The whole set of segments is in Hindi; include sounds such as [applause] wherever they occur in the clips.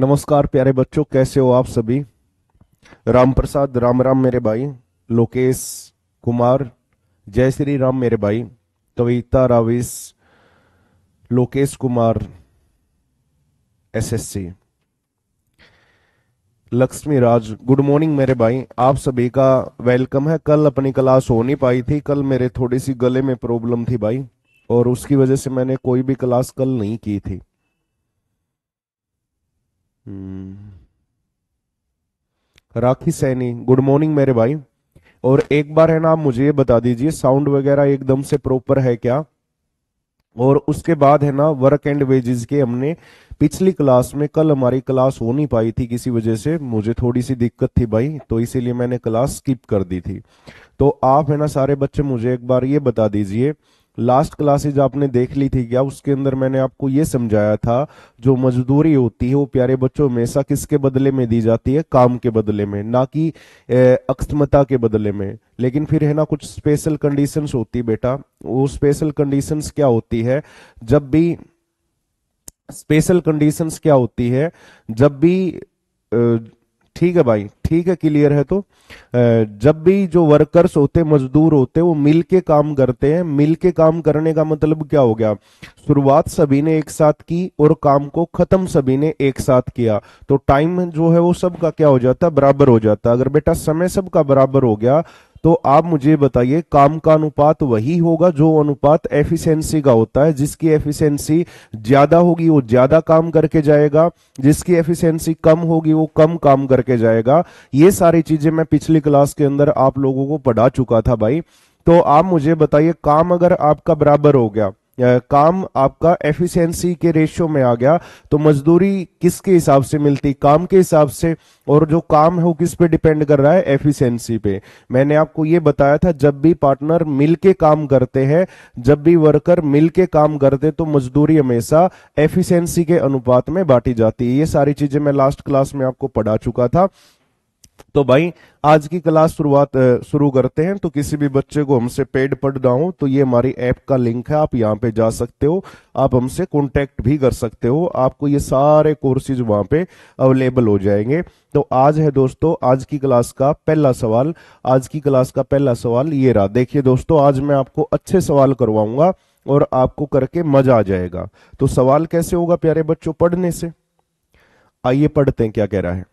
नमस्कार प्यारे बच्चों कैसे हो आप सभी राम प्रसाद राम राम मेरे भाई लोकेश कुमार जय श्री राम मेरे भाई Kavita Ravis Lokesh Kumar SSC Lakshmi Raj good morning मेरे भाई आप सभी का वेलकम है कल अपनी क्लास हो नहीं पाई थी कल मेरे थोड़ी सी गले में प्रॉब्लम थी भाई और उसकी वजह से मैंने कोई भी क्लास कल नहीं की थी हम्म। राखी सैनी गुड मॉर्निंग मेरे भाई और एक बार है ना आप मुझे ये बता दीजिए साउंड वगैरह एकदम से प्रॉपर है क्या और उसके बाद है ना वर्क एंड वेजेस के हमने पिछली क्लास में कल हमारी क्लास हो नहीं पाई थी किसी वजह से मुझे थोड़ी सी दिक्कत थी भाई तो इसीलिए मैंने क्लास स्किप कर दी थी तो आप है ना सारे बच्चे मुझे एक बार ये बता दीजिए लास्ट क्लासेज आपने देख ली थी क्या उसके अंदर मैंने आपको ये समझाया था जो मजदूरी होती है वो प्यारे बच्चों हमेशा किसके बदले में दी जाती है काम के बदले में ना कि अक्षमता के बदले में लेकिन फिर है ना कुछ स्पेशल कंडीशंस होती बेटा वो स्पेशल कंडीशंस क्या होती है जब भी स्पेशल कंडीशंस क्या होती है जब भी ठीक है भाई ठीक है क्लियर है तो जब भी जो वर्कर्स होते मजदूर होते वो मिलके काम करते हैं मिलके काम करने का मतलब क्या हो गया शुरुआत सभी ने एक साथ की और काम को खत्म सभी ने एक साथ किया तो टाइम जो है वो सबका क्या हो जाता बराबर हो जाता अगर बेटा समय सबका बराबर हो गया तो आप मुझे बताइए काम का अनुपात वही होगा जो अनुपात एफिशिएंसी का होता है जिसकी एफिशिएंसी ज्यादा होगी वो ज्यादा काम करके जाएगा जिसकी एफिशिएंसी कम होगी वो कम काम करके जाएगा ये सारी चीजें मैं पिछली क्लास के अंदर आप लोगों को पढ़ा चुका था भाई तो आप मुझे बताइए काम अगर आपका बराबर हो गया काम आपका एफिशिएंसी के रेशियो में आ गया तो मजदूरी किसके हिसाब से मिलती काम के हिसाब से और जो काम है वो किस पे डिपेंड कर रहा है एफिशिएंसी पे मैंने आपको ये बताया था जब भी पार्टनर मिलके काम करते हैं जब भी वर्कर मिलके काम करते तो मजदूरी हमेशा एफिशिएंसी के अनुपात में बांटी जाती है ये सारी चीजें मैं लास्ट क्लास में आपको पढ़ा चुका था तो भाई आज की क्लास शुरुआत शुरू करते हैं तो किसी भी बच्चे को हमसे पेड पढ़ हो तो ये हमारी ऐप का लिंक है आप यहाँ पे जा सकते हो आप हमसे कॉन्टेक्ट भी कर सकते हो आपको ये सारे कोर्सेज वहां पे अवेलेबल हो जाएंगे तो आज है दोस्तों आज की क्लास का पहला सवाल आज की क्लास का पहला सवाल ये रहा देखिए दोस्तों आज मैं आपको अच्छे सवाल करवाऊंगा और आपको करके मजा आ जाएगा तो सवाल कैसे होगा प्यारे बच्चों पढ़ने से आइए पढ़ते हैं क्या कह रहा है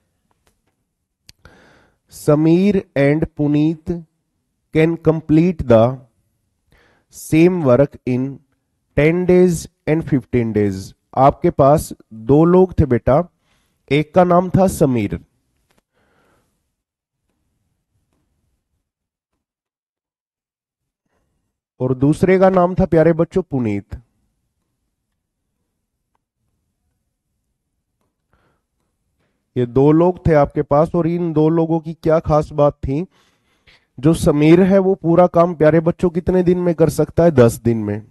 Sameer and Puneet can complete the same work in ten days and fifteen days आपके पास दो लोग थे बेटा एक का नाम था समीर और दूसरे का नाम था प्यारे बच्चों पुनीत ये दो लोग थे आपके पास और इन दो लोगों की क्या खास बात थी जो समीर है वो पूरा काम प्यारे बच्चों कितने दिन में कर सकता है दस दिन में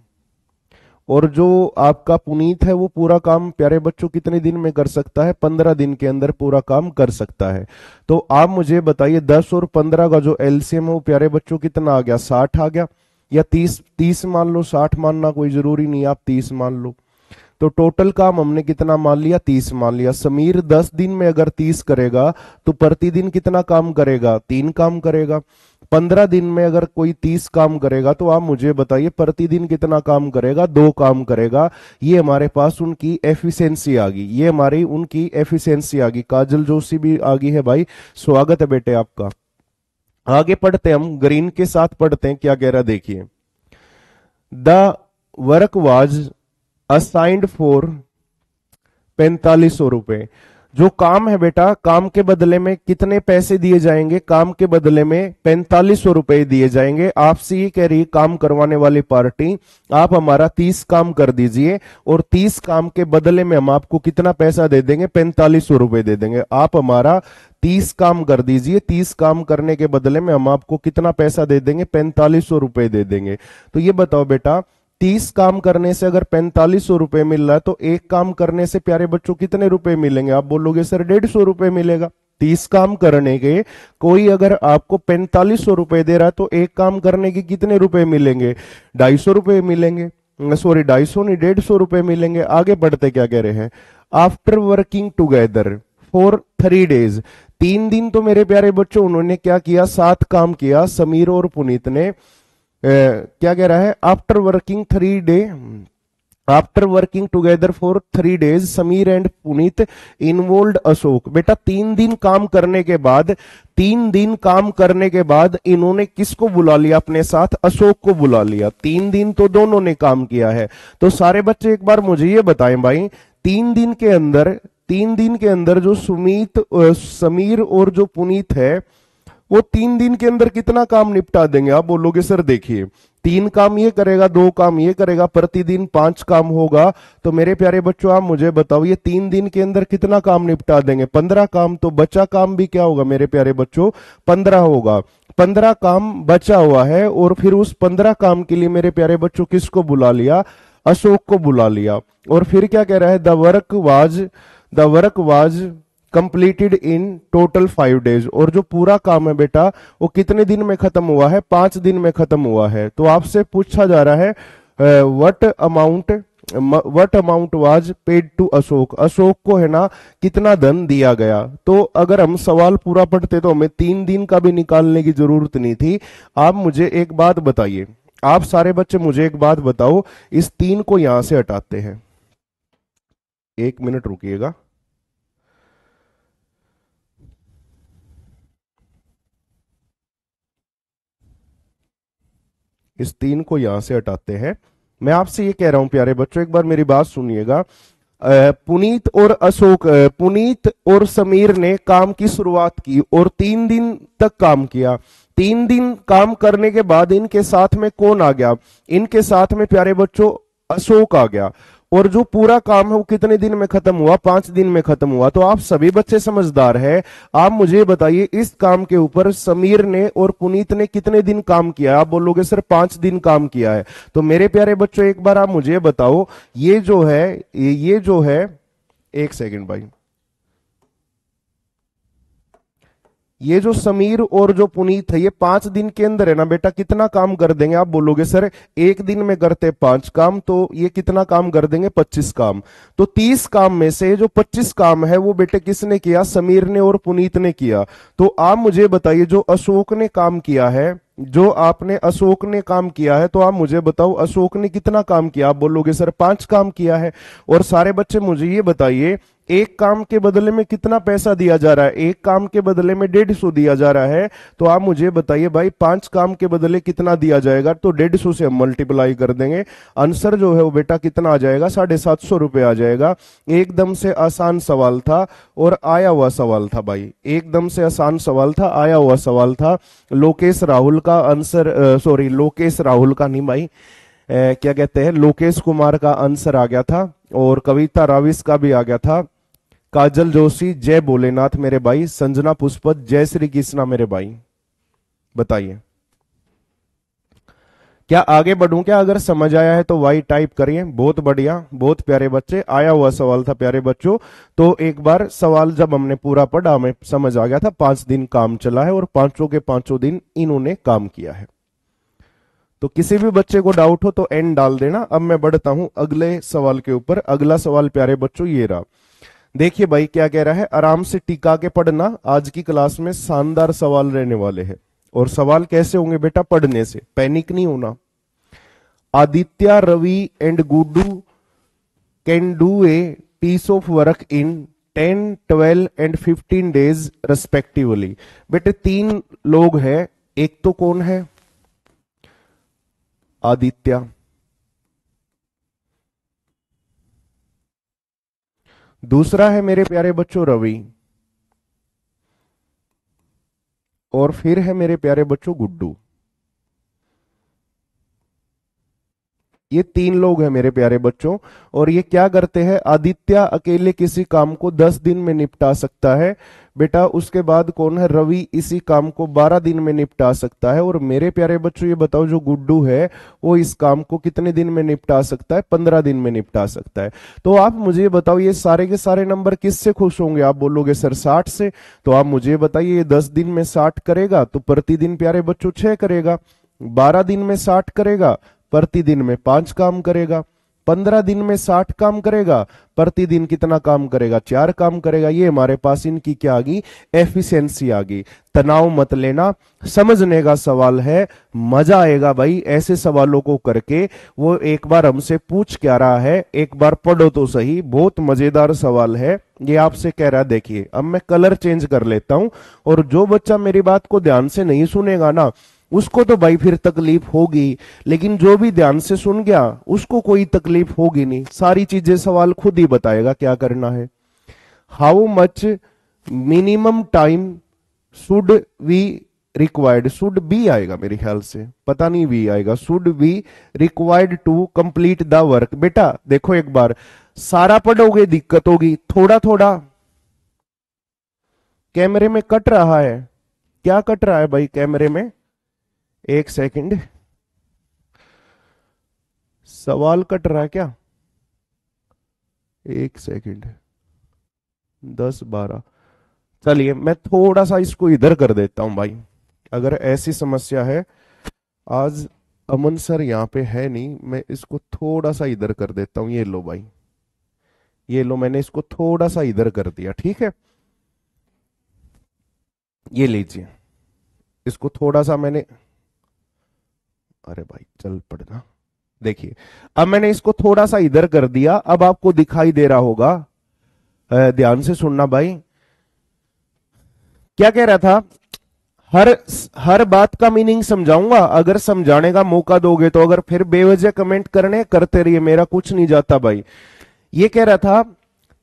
और जो आपका पुनीत है वो पूरा काम प्यारे बच्चों कितने दिन में कर सकता है पंद्रह दिन के अंदर पूरा काम कर सकता है तो आप मुझे बताइए दस और पंद्रह का जो एलसीएम है वो प्यारे बच्चों कितना आ गया साठ आ गया या तीस तीस मान लो साठ मानना कोई जरूरी नहीं आप तीस मान लो तो टोटल काम हमने कितना मान लिया तीस मान लिया समीर दस दिन में अगर तीस करेगा तो प्रतिदिन कितना काम करेगा तीन काम करेगा पंद्रह दिन में अगर कोई तीस काम करेगा तो आप मुझे बताइए प्रतिदिन कितना काम करेगा दो काम करेगा ये हमारे पास उनकी एफिशिएंसी आ गई ये हमारी उनकी एफिशिएंसी आ गई काजल जोशी भी आ गई है भाई स्वागत है बेटे आपका आगे पढ़ते हम ग्रीन के साथ पढ़ते हैं क्या कह रहा देखिए the work was assigned for पैंतालीस सौ रुपए जो काम है बेटा काम के बदले में कितने पैसे दिए जाएंगे काम के बदले में पैंतालीस सौ रुपए दिए जाएंगे आपसे ये कह रही काम करवाने वाली पार्टी आप हमारा तीस काम कर दीजिए और तीस काम के बदले में हम आपको कितना पैसा दे देंगे पैंतालीस सौ रुपए दे देंगे आप हमारा तीस काम कर दीजिए तीस काम करने के बदले में हम आपको कितना पैसा दे देंगे पैंतालीस सौ रुपए दे देंगे तो ये बताओ बेटा तीस काम करने से अगर पैंतालीस सौ रुपए मिल रहा है तो एक काम करने से प्यारे बच्चों कितने रुपए मिलेंगे आप बोलोगे सर डेढ़ सौ रुपए मिलेगा तीस काम करने के कोई अगर आपको पैंतालीस सौ रुपए दे रहा है तो एक काम करने के कितने रुपए मिलेंगे ढाई सौ रुपए मिलेंगे सॉरी ढाई सौ नहीं डेढ़ सौ रुपए मिलेंगे आगे बढ़ते क्या कह रहे हैं after working together for three days तीन दिन तो मेरे प्यारे बच्चों उन्होंने क्या किया सात काम किया समीर और पुनीत ने क्या कह रहा है after working three day after working together for three days, Sameer and Punit involved Ashok बेटा तीन दिन काम करने के बाद तीन दिन काम करने के बाद इन्होंने किसको बुला लिया अपने साथ अशोक को बुला लिया तीन दिन तो दोनों ने काम किया है तो सारे बच्चे एक बार मुझे ये बताएं भाई तीन दिन के अंदर तीन दिन के अंदर जो सुमित समीर और जो पुनीत है वो तीन दिन के अंदर कितना काम निपटा देंगे आप बोलोगे सर देखिए तीन काम ये करेगा दो काम ये करेगा प्रतिदिन पांच काम होगा तो मेरे प्यारे बच्चों आप मुझे बताओ ये तीन दिन के अंदर कितना काम निपटा देंगे पंद्रह काम तो बचा काम भी क्या होगा मेरे प्यारे बच्चों पंद्रह होगा पंद्रह काम बचा हुआ है और फिर उस पंद्रह काम के लिए मेरे प्यारे बच्चों किसको बुला लिया अशोक को बुला लिया और फिर क्या कह रहा है the work was the work was completed in total five days और जो पूरा काम है बेटा वो कितने दिन में खत्म हुआ है पांच दिन में खत्म हुआ है तो आपसे पूछा जा रहा है what amount what amount was paid to Ashok Ashok को है ना कितना धन दिया गया तो अगर हम सवाल पूरा पढ़ते तो हमें तीन दिन का भी निकालने की जरूरत नहीं थी आप मुझे एक बात बताइए आप सारे बच्चे मुझे एक बात बताओ इस तीन को यहां से हटाते हैं एक मिनट रुकिएगा इस तीन को यहां से हटाते हैं मैं आपसे ये कह रहा हूं प्यारे बच्चों एक बार मेरी बात सुनिएगा पुनीत और अशोक पुनीत और समीर ने काम की शुरुआत की और तीन दिन तक काम किया तीन दिन काम करने के बाद इनके साथ में कौन आ गया इनके साथ में प्यारे बच्चों अशोक आ गया और जो पूरा काम है वो कितने दिन में खत्म हुआ पांच दिन में खत्म हुआ तो आप सभी बच्चे समझदार हैं आप मुझे बताइए इस काम के ऊपर समीर ने और पुनीत ने कितने दिन काम किया आप बोलोगे सर पांच दिन काम किया है तो मेरे प्यारे बच्चों एक बार आप मुझे बताओ ये जो है ये जो है एक सेकेंड भाई ये जो समीर और जो पुनीत है ये पांच दिन के अंदर है ना बेटा कितना काम कर देंगे आप बोलोगे सर एक दिन में करते पांच काम तो ये कितना काम कर देंगे पच्चीस काम तो तीस काम में से जो पच्चीस काम है वो बेटे किसने किया समीर ने और पुनीत ने किया तो आप मुझे बताइए जो अशोक ने काम किया है जो आपने अशोक ने काम किया है तो आप मुझे बताओ अशोक ने कितना काम किया आप बोलोगे सर पांच काम किया है और सारे बच्चे मुझे ये बताइए एक काम के बदले में कितना पैसा दिया जा रहा है एक काम के बदले में डेढ़ सौ दिया जा रहा है तो आप मुझे बताइए भाई पांच काम के बदले कितना दिया जाएगा तो डेढ़ सौ से हम मल्टीप्लाई कर देंगे आंसर जो है वो बेटा कितना आ जाएगा साढ़े सात सौ रुपये आ जाएगा एकदम से आसान सवाल था और आया हुआ सवाल था भाई एकदम से आसान सवाल था आया हुआ सवाल था लोकेश राहुल का आंसर सॉरी लोकेश राहुल का नहीं भाई ए, क्या कहते हैं लोकेश कुमार का आंसर आ गया था और कविता राविस का भी आ गया था काजल जोशी जय भोलेनाथ मेरे भाई संजना पुष्पत जय श्री कृष्णा मेरे भाई बताइए क्या आगे बढ़ू क्या अगर समझ आया है तो वाई टाइप करिए बहुत बढ़िया बहुत प्यारे बच्चे आया हुआ सवाल था प्यारे बच्चों तो एक बार सवाल जब हमने पूरा पढ़ा हमें समझ आ गया था पांच दिन काम चला है और पांचों के पांचों दिन इन्होंने काम किया है तो किसी भी बच्चे को डाउट हो तो एंड डाल देना अब मैं बढ़ता हूं अगले सवाल के ऊपर अगला सवाल प्यारे बच्चों ये रहा देखिए भाई क्या कह रहा है आराम से टिका के पढ़ना आज की क्लास में शानदार सवाल रहने वाले हैं और सवाल कैसे होंगे बेटा पढ़ने से पैनिक नहीं होना Aditya Ravi and Guddu can do a piece of work in ten twelve and fifteen days respectively बेटे तीन लोग हैं एक तो कौन है आदित्य दूसरा है मेरे प्यारे बच्चों रवि और फिर है मेरे प्यारे बच्चों गुड्डू ये तीन लोग हैं मेरे प्यारे बच्चों और ये क्या करते हैं आदित्य अकेले किसी काम को दस दिन में निपटा सकता है बेटा उसके बाद कौन है रवि इसी काम को बारह दिन में निपटा सकता है और मेरे प्यारे बच्चों ये बताओ जो गुड्डू है वो इस काम को कितने दिन में निपटा सकता है पंद्रह दिन में निपटा सकता है तो आप मुझे बताओ ये सारे के सारे नंबर किससे खुश होंगे आप बोलोगे सर साठ से तो आप मुझे बताइए ये दस दिन में साठ करेगा तो प्रतिदिन प्यारे बच्चों छह करेगा बारह दिन में साठ करेगा प्रतिदिन में पांच काम करेगा पंद्रह दिन में साठ काम करेगा प्रतिदिन कितना काम करेगा चार काम करेगा ये हमारे पास इनकी क्या आ गई एफिशिएंसी आ गई तनाव मत लेना समझने का सवाल है मजा आएगा भाई ऐसे सवालों को करके वो एक बार हमसे पूछ क्या रहा है एक बार पढ़ो तो सही बहुत मजेदार सवाल है ये आपसे कह रहा देखिए अब मैं कलर चेंज कर लेता हूं और जो बच्चा मेरी बात को ध्यान से नहीं सुनेगा ना उसको तो भाई फिर तकलीफ होगी लेकिन जो भी ध्यान से सुन गया उसको कोई तकलीफ होगी नहीं सारी चीजें सवाल खुद ही बताएगा क्या करना है how much minimum time should we required should be आएगा मेरे ख्याल से पता नहीं वी आएगा should be required to complete the work बेटा देखो एक बार सारा पढ़ोगे दिक्कत होगी थोड़ा थोड़ा कैमरे में कट रहा है क्या कट रहा है भाई कैमरे में एक सेकंड सवाल कट रहा है क्या एक सेकंड दस बारह चलिए मैं थोड़ा सा इसको इधर कर देता हूं भाई अगर ऐसी समस्या है आज अमन सर यहां पे है नहीं मैं इसको थोड़ा सा इधर कर देता हूं ये लो भाई ये लो मैंने इसको थोड़ा सा इधर कर दिया ठीक है ये लीजिए इसको थोड़ा सा मैंने अरे भाई चल पड़ना देखिए अब मैंने इसको थोड़ा सा इधर कर दिया अब आपको दिखाई दे रहा होगा ध्यान से सुनना भाई क्या कह रहा था हर हर बात का मीनिंग समझाऊंगा अगर समझाने का मौका दोगे तो अगर फिर बेवजह कमेंट करने करते रहिए मेरा कुछ नहीं जाता भाई ये कह रहा था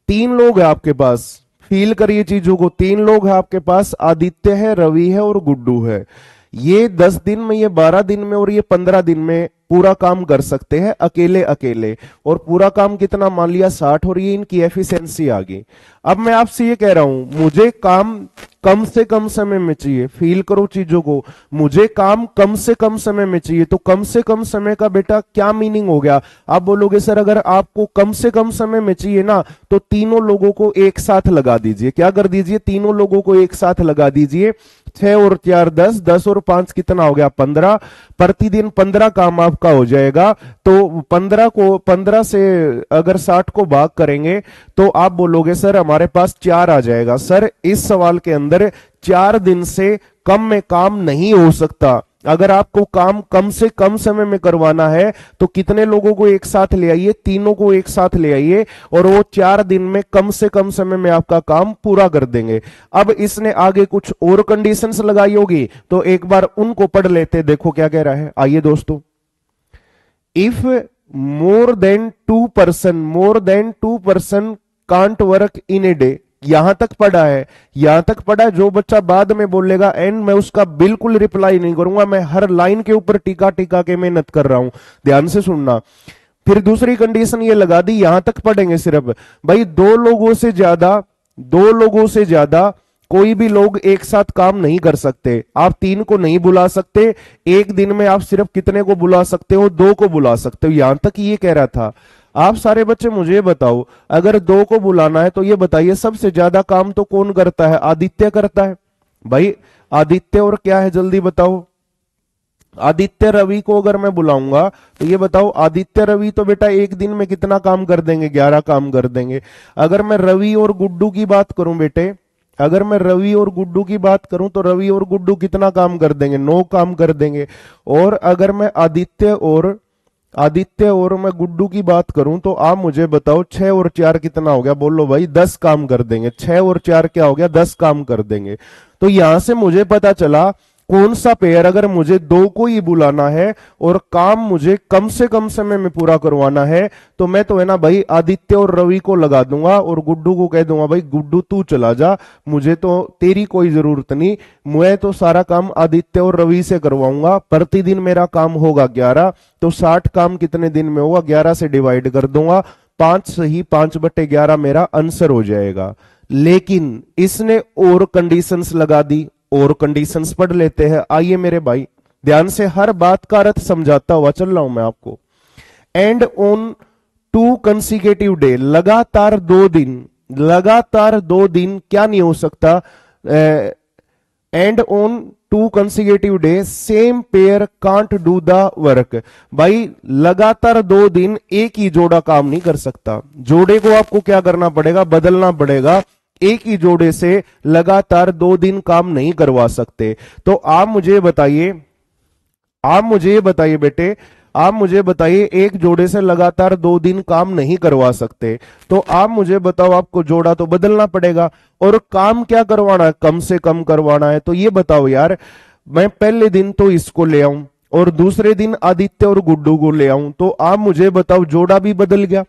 तीन लोग है आपके पास फील करिए चीजों को तीन लोग है आपके पास आदित्य है रवि है और गुड्डू है ये दस दिन में ये बारह दिन में और ये पंद्रह दिन में पूरा काम कर सकते हैं अकेले अकेले और पूरा काम कितना मान लिया साठ और ये इनकी एफिशिएंसी आ गई अब मैं आपसे ये कह रहा हूं मुझे काम कम से कम समय में चाहिए फील करो चीजों को मुझे काम कम से कम समय में चाहिए तो कम से कम समय का बेटा क्या मीनिंग हो गया आप बोलोगे सर अगर आपको कम से कम समय में चाहिए ना तो तीनों लोगों को एक साथ लगा दीजिए क्या कर दीजिए तीनों लोगों को एक साथ लगा दीजिए छह और चार दस दस और पांच कितना हो गया पंद्रह प्रतिदिन पंद्रह काम आपका हो जाएगा तो पंद्रह को पंद्रह से अगर साठ को भाग करेंगे तो आप बोलोगे सर हमारे पास चार आ जाएगा सर इस सवाल के अंदर चार दिन से कम में काम नहीं हो सकता अगर आपको काम कम से कम समय में करवाना है तो कितने लोगों को एक साथ ले आइए तीनों को एक साथ ले आइए और वो चार दिन में कम से कम समय में आपका काम पूरा कर देंगे अब इसने आगे कुछ और कंडीशंस लगाई होगी तो एक बार उनको पढ़ लेते देखो क्या कह रहा है आइए दोस्तों if more than two person more than two person can't work in a day यहां तक पढ़ा है यहां तक पढ़ा है जो बच्चा बाद में बोलेगा एंड मैं उसका बिल्कुल रिप्लाई नहीं करूंगा मैं हर लाइन के ऊपर टीका टीका के मेहनत कर रहा हूं ध्यान से सुनना फिर दूसरी कंडीशन ये लगा दी यहां तक पढ़ेंगे सिर्फ भाई दो लोगों से ज्यादा दो लोगों से ज्यादा कोई भी लोग एक साथ काम नहीं कर सकते आप तीन को नहीं बुला सकते एक दिन में आप सिर्फ कितने को बुला सकते हो दो को बुला सकते हो यहां तक ये कह रहा था आप सारे बच्चे मुझे बताओ अगर दो को बुलाना है तो ये बताइए सबसे ज्यादा काम तो कौन करता है आदित्य करता है भाई आदित्य और क्या है जल्दी बताओ आदित्य रवि को अगर मैं बुलाऊंगा तो ये बताओ आदित्य रवि तो बेटा एक दिन में कितना काम कर देंगे ग्यारह काम कर देंगे अगर मैं रवि और गुड्डू की बात करूं बेटे अगर मैं रवि और गुड्डू की बात करूं तो रवि और गुड्डू कितना काम कर देंगे नौ काम कर देंगे और अगर मैं आदित्य और आदित्य और मैं गुड्डू की बात करूं तो आप मुझे बताओ छह और चार कितना हो गया बोलो भाई दस काम कर देंगे छह और चार क्या हो गया दस काम कर देंगे तो यहां से मुझे पता चला कौन सा पेयर अगर मुझे दो को ही बुलाना है और काम मुझे कम से कम समय में पूरा करवाना है तो मैं तो है ना भाई आदित्य और रवि को लगा दूंगा और गुड्डू को कह दूंगा भाई गुड्डू तू चला जा मुझे तो तेरी कोई जरूरत नहीं मैं तो सारा काम आदित्य और रवि से करवाऊंगा प्रतिदिन मेरा काम होगा ग्यारह तो साठ काम कितने दिन में होगा ग्यारह से डिवाइड कर दूंगा पांच से ही पांच बटे ग्यारह मेरा आंसर हो जाएगा लेकिन इसने और कंडीशंस लगा दी और कंडीशन पढ़ लेते हैं आइए मेरे भाई ध्यान से हर बात का अर्थ समझाता हुआ चल रहा हूं मैं आपको and on two consecutive day लगातार दो दिन लगातार दो दिन क्या नहीं हो सकता and on two consecutive day same pair can't do the work भाई लगातार दो दिन एक ही जोड़ा काम नहीं कर सकता जोड़े को आपको क्या करना पड़ेगा बदलना पड़ेगा एक ही जोड़े से लगातार दो दिन काम नहीं करवा सकते तो आप मुझे बताइए आप मुझे बताइए बेटे आप मुझे बताइए एक जोड़े से लगातार दो दिन काम नहीं करवा सकते तो आप मुझे बताओ आपको जोड़ा तो बदलना पड़ेगा और काम क्या करवाना है कम से कम करवाना है तो ये बताओ यार मैं पहले दिन तो इसको ले आऊं और दूसरे दिन आदित्य और गुड्डू को ले आऊं तो आप मुझे बताओ जोड़ा भी बदल गया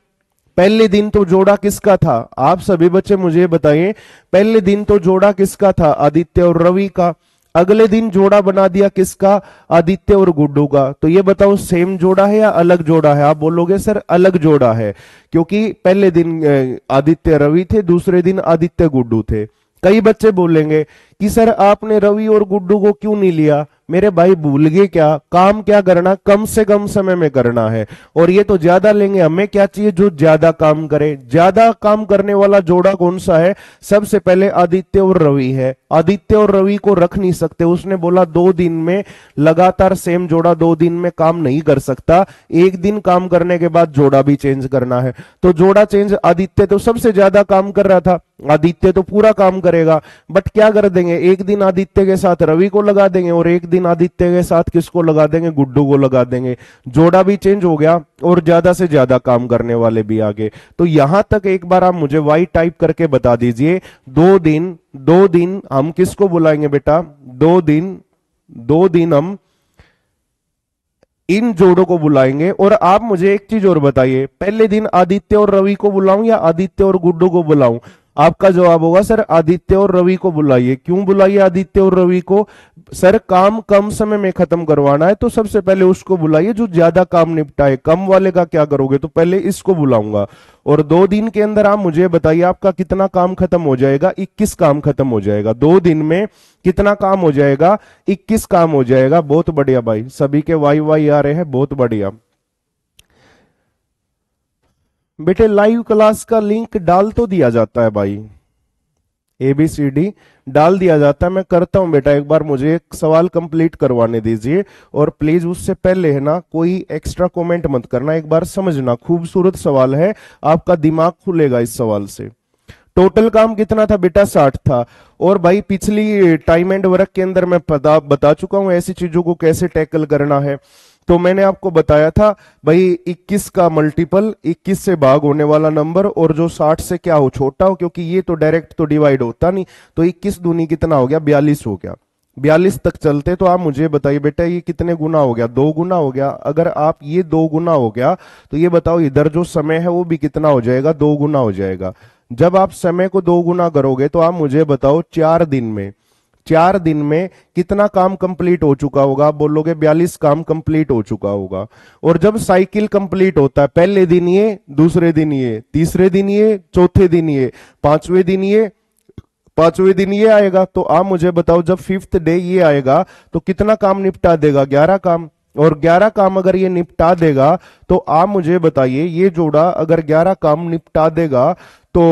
पहले दिन तो जोड़ा किसका था आप सभी बच्चे मुझे बताइए पहले दिन तो जोड़ा किसका था आदित्य और रवि का अगले दिन जोड़ा बना दिया किसका आदित्य और गुड्डू का तो ये बताओ सेम जोड़ा है या अलग जोड़ा है आप बोलोगे सर अलग जोड़ा है क्योंकि पहले दिन आदित्य रवि थे दूसरे दिन आदित्य गुड्डू थे कई बच्चे बोलेंगे कि सर आपने रवि और गुड्डू को क्यों नहीं लिया मेरे भाई भूल गए क्या काम क्या करना कम से कम समय में करना है और ये तो ज्यादा लेंगे हमें क्या चाहिए जो ज्यादा काम करे ज्यादा काम करने वाला जोड़ा कौन सा है सबसे पहले आदित्य और रवि है आदित्य और रवि को रख नहीं सकते उसने बोला दो दिन में लगातार सेम जोड़ा दो दिन में काम नहीं कर सकता एक दिन काम करने के बाद जोड़ा भी चेंज करना है तो जोड़ा चेंज आदित्य तो सबसे ज्यादा काम कर रहा था आदित्य तो पूरा काम करेगा बट क्या कर दे देंगे एक दिन आदित्य के साथ रवि को लगा देंगे और एक दिन आदित्य के साथ किसको लगा देंगे गुड्डू को लगा देंगे जोड़ा भी चेंज हो गया और ज्यादा से ज्यादा काम करने वाले भी आ गए तो यहां तक एक बार आप मुझे वाई टाइप करके बता दीजिए दो दिन दो दिन हम किसको बुलाएंगे बेटा दो दिन दो दिन हम इन जोड़ों को बुलाएंगे और आप मुझे एक चीज और बताइए पहले दिन आदित्य और रवि को बुलाऊं या आदित्य और गुड्डू को बुलाऊं आपका जवाब होगा सर आदित्य और रवि को बुलाइए क्यों बुलाइए आदित्य और रवि को सर काम कम समय में खत्म करवाना है तो सबसे पहले उसको बुलाइए जो ज्यादा काम निपटाए कम वाले का क्या करोगे तो पहले इसको बुलाऊंगा और दो दिन के अंदर आप मुझे बताइए आपका कितना काम खत्म हो जाएगा 21 काम खत्म हो जाएगा दो दिन में कितना काम हो जाएगा 21 काम हो जाएगा बहुत बढ़िया भाई सभी के वाई वाई आ रहे हैं बहुत बढ़िया बेटे लाइव क्लास का लिंक डाल तो दिया जाता है भाई ए बी सी डी डाल दिया जाता है मैं करता हूं बेटा एक बार मुझे एक सवाल कंप्लीट करवाने दीजिए और प्लीज उससे पहले है ना कोई एक्स्ट्रा कमेंट मत करना एक बार समझना खूबसूरत सवाल है आपका दिमाग खुलेगा इस सवाल से टोटल काम कितना था बेटा साठ था और भाई पिछली टाइम एंड वर्क के अंदर मैं पता बता चुका हूं ऐसी चीजों को कैसे टैकल करना है तो मैंने आपको बताया था भाई 21 का मल्टीपल 21 से भाग होने वाला नंबर और जो 60 से क्या हो छोटा हो क्योंकि ये तो डायरेक्ट तो डिवाइड होता नहीं तो 21 दूनी कितना हो गया बयालीस हो गया बयालीस तक चलते तो आप मुझे बताइए बेटा ये कितने गुना हो गया दो गुना हो गया अगर आप ये दो गुना हो गया तो ये बताओ इधर जो समय है वो भी कितना हो जाएगा दो गुना हो जाएगा जब आप समय को दो गुना करोगे तो आप मुझे बताओ चार दिन में चार दिन में कितना काम कंप्लीट हो चुका होगा बोलोगे बयालीस काम कंप्लीट हो चुका होगा और जब साइकिल कंप्लीट होता है पहले दिन ये दूसरे दिन ये तीसरे दिन ये चौथे दिन ये पांचवे दिन ये पांचवें दिन ये आएगा तो आप मुझे बताओ जब फिफ्थ डे ये आएगा तो कितना काम निपटा देगा ग्यारह काम और ग्यारह काम अगर ये निपटा देगा तो आप मुझे बताइए ये जोड़ा अगर ग्यारह काम निपटा देगा तो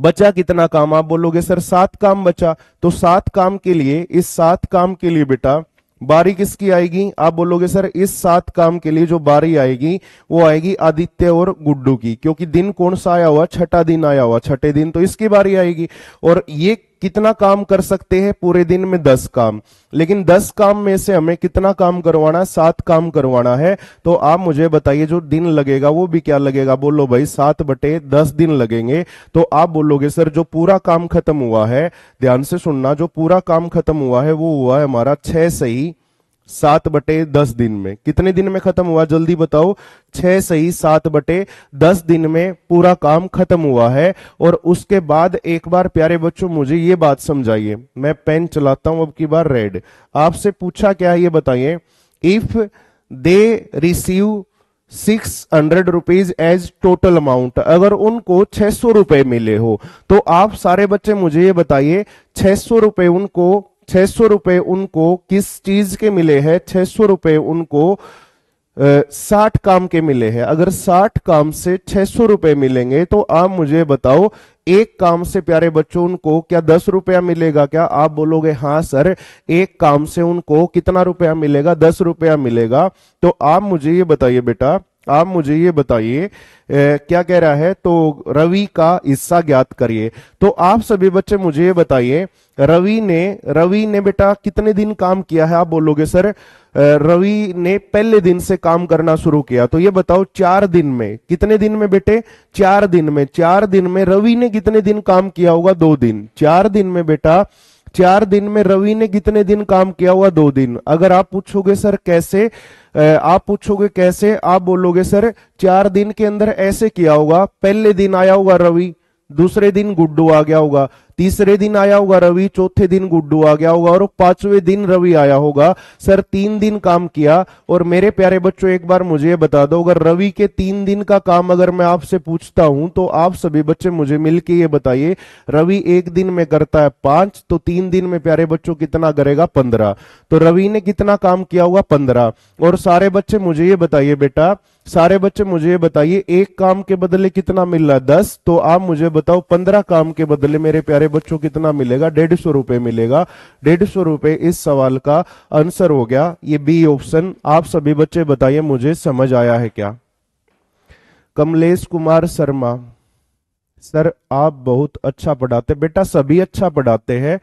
बचा कितना काम आप बोलोगे सर सात काम बचा तो सात काम के लिए इस सात काम के लिए बेटा बारी किसकी आएगी आप बोलोगे सर इस सात काम के लिए जो बारी आएगी वो आएगी आदित्य और गुड्डू की क्योंकि दिन कौन सा आया हुआ छठा दिन आया हुआ छठे दिन तो इसकी बारी आएगी और ये कितना काम कर सकते हैं पूरे दिन में दस काम लेकिन दस काम में से हमें कितना काम करवाना है सात काम करवाना है तो आप मुझे बताइए जो दिन लगेगा वो भी क्या लगेगा बोलो भाई सात बटे दस दिन लगेंगे तो आप बोलोगे सर जो पूरा काम खत्म हुआ है ध्यान से सुनना जो पूरा काम खत्म हुआ है वो हुआ है हमारा छह सही सात बटे दस दिन में कितने दिन में खत्म हुआ जल्दी बताओ छह सही सात बटे दस दिन में पूरा काम खत्म हुआ है और उसके बाद एक बार प्यारे बच्चों मुझे ये बात समझाइए मैं पेन चलाता हूं अब की बार रेड आपसे पूछा क्या है ये बताइए if they receive six hundred rupees as total amount अगर उनको छह सौ रुपए मिले हो तो आप सारे बच्चे मुझे ये बताइए छह सौ रुपए उनको छह सौ रुपए उनको किस चीज के मिले हैं छह सौ रुपए उनको साठ काम के मिले हैं अगर साठ काम से छह सौ रुपए मिलेंगे तो आप मुझे बताओ एक काम से प्यारे बच्चों उनको क्या दस रुपया मिलेगा क्या आप बोलोगे हाँ सर एक काम से उनको कितना रुपया मिलेगा दस रुपया मिलेगा तो आप मुझे ये बताइए बेटा आप मुझे ये बताइए क्या कह रहा है तो रवि का हिस्सा ज्ञात करिए तो आप सभी बच्चे मुझे ये बताइए रवि ने रवि ने बेटा कितने दिन काम किया है आप बोलोगे सर रवि ने पहले दिन से काम करना शुरू किया तो ये बताओ चार दिन में कितने दिन में बेटे चार दिन में चार दिन में रवि ने कितने दिन काम किया होगा दो दिन चार दिन में बेटा चार दिन में रवि ने कितने दिन काम किया हुआ दो दिन अगर आप पूछोगे सर कैसे आप पूछोगे कैसे आप बोलोगे सर चार दिन के अंदर ऐसे किया होगा पहले दिन आया होगा रवि दूसरे दिन गुड्डू आ गया होगा तीसरे दिन आया होगा रवि चौथे दिन गुड्डू आ गया होगा और पांचवें दिन रवि आया होगा सर तीन दिन काम किया और मेरे प्यारे बच्चों एक बार मुझे बता दो अगर रवि के तीन दिन का काम अगर मैं आपसे पूछता हूं तो आप सभी बच्चे मुझे मिलके ये बताइए रवि एक दिन में करता है पांच तो तीन दिन में प्यारे बच्चों कितना करेगा पंद्रह तो रवि ने कितना काम किया होगा पंद्रह और सारे बच्चे मुझे ये बताइए बेटा सारे बच्चे मुझे ये बताइए एक काम के बदले कितना मिल रहा है दस तो आप मुझे बताओ पंद्रह काम के बदले मेरे प्यारे बच्चों कितना मिलेगा डेढ़ सौ रुपए मिलेगा डेढ़ सौ रुपए इस सवाल का आंसर हो गया ये बी ऑप्शन आप सभी बच्चे बताइए मुझे समझ आया है क्या कमलेश कुमार शर्मा सर आप बहुत अच्छा पढ़ाते बेटा सभी अच्छा पढ़ाते हैं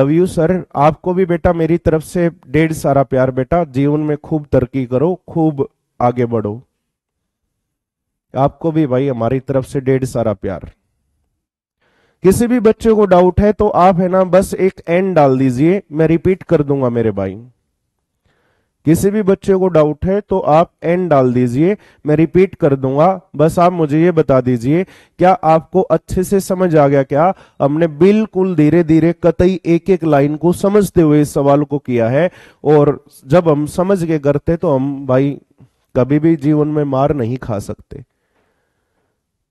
लव यू सर आपको भी बेटा मेरी तरफ से डेढ़ सारा प्यार बेटा जीवन में खूब तरक्की करो खूब आगे बढ़ो आपको भी भाई हमारी तरफ से डेढ़ सारा प्यार किसी भी बच्चे को डाउट है तो आप है ना बस एक एंड डाल दीजिए मैं रिपीट कर दूंगा मेरे भाई किसी भी बच्चे को डाउट है तो आप एंड डाल दीजिए मैं रिपीट कर दूंगा बस आप मुझे ये बता दीजिए क्या आपको अच्छे से समझ आ गया क्या हमने बिल्कुल धीरे धीरे कतई एक एक लाइन को समझते हुए इस सवाल को किया है और जब हम समझ के करते तो हम भाई कभी भी जीवन में मार नहीं खा सकते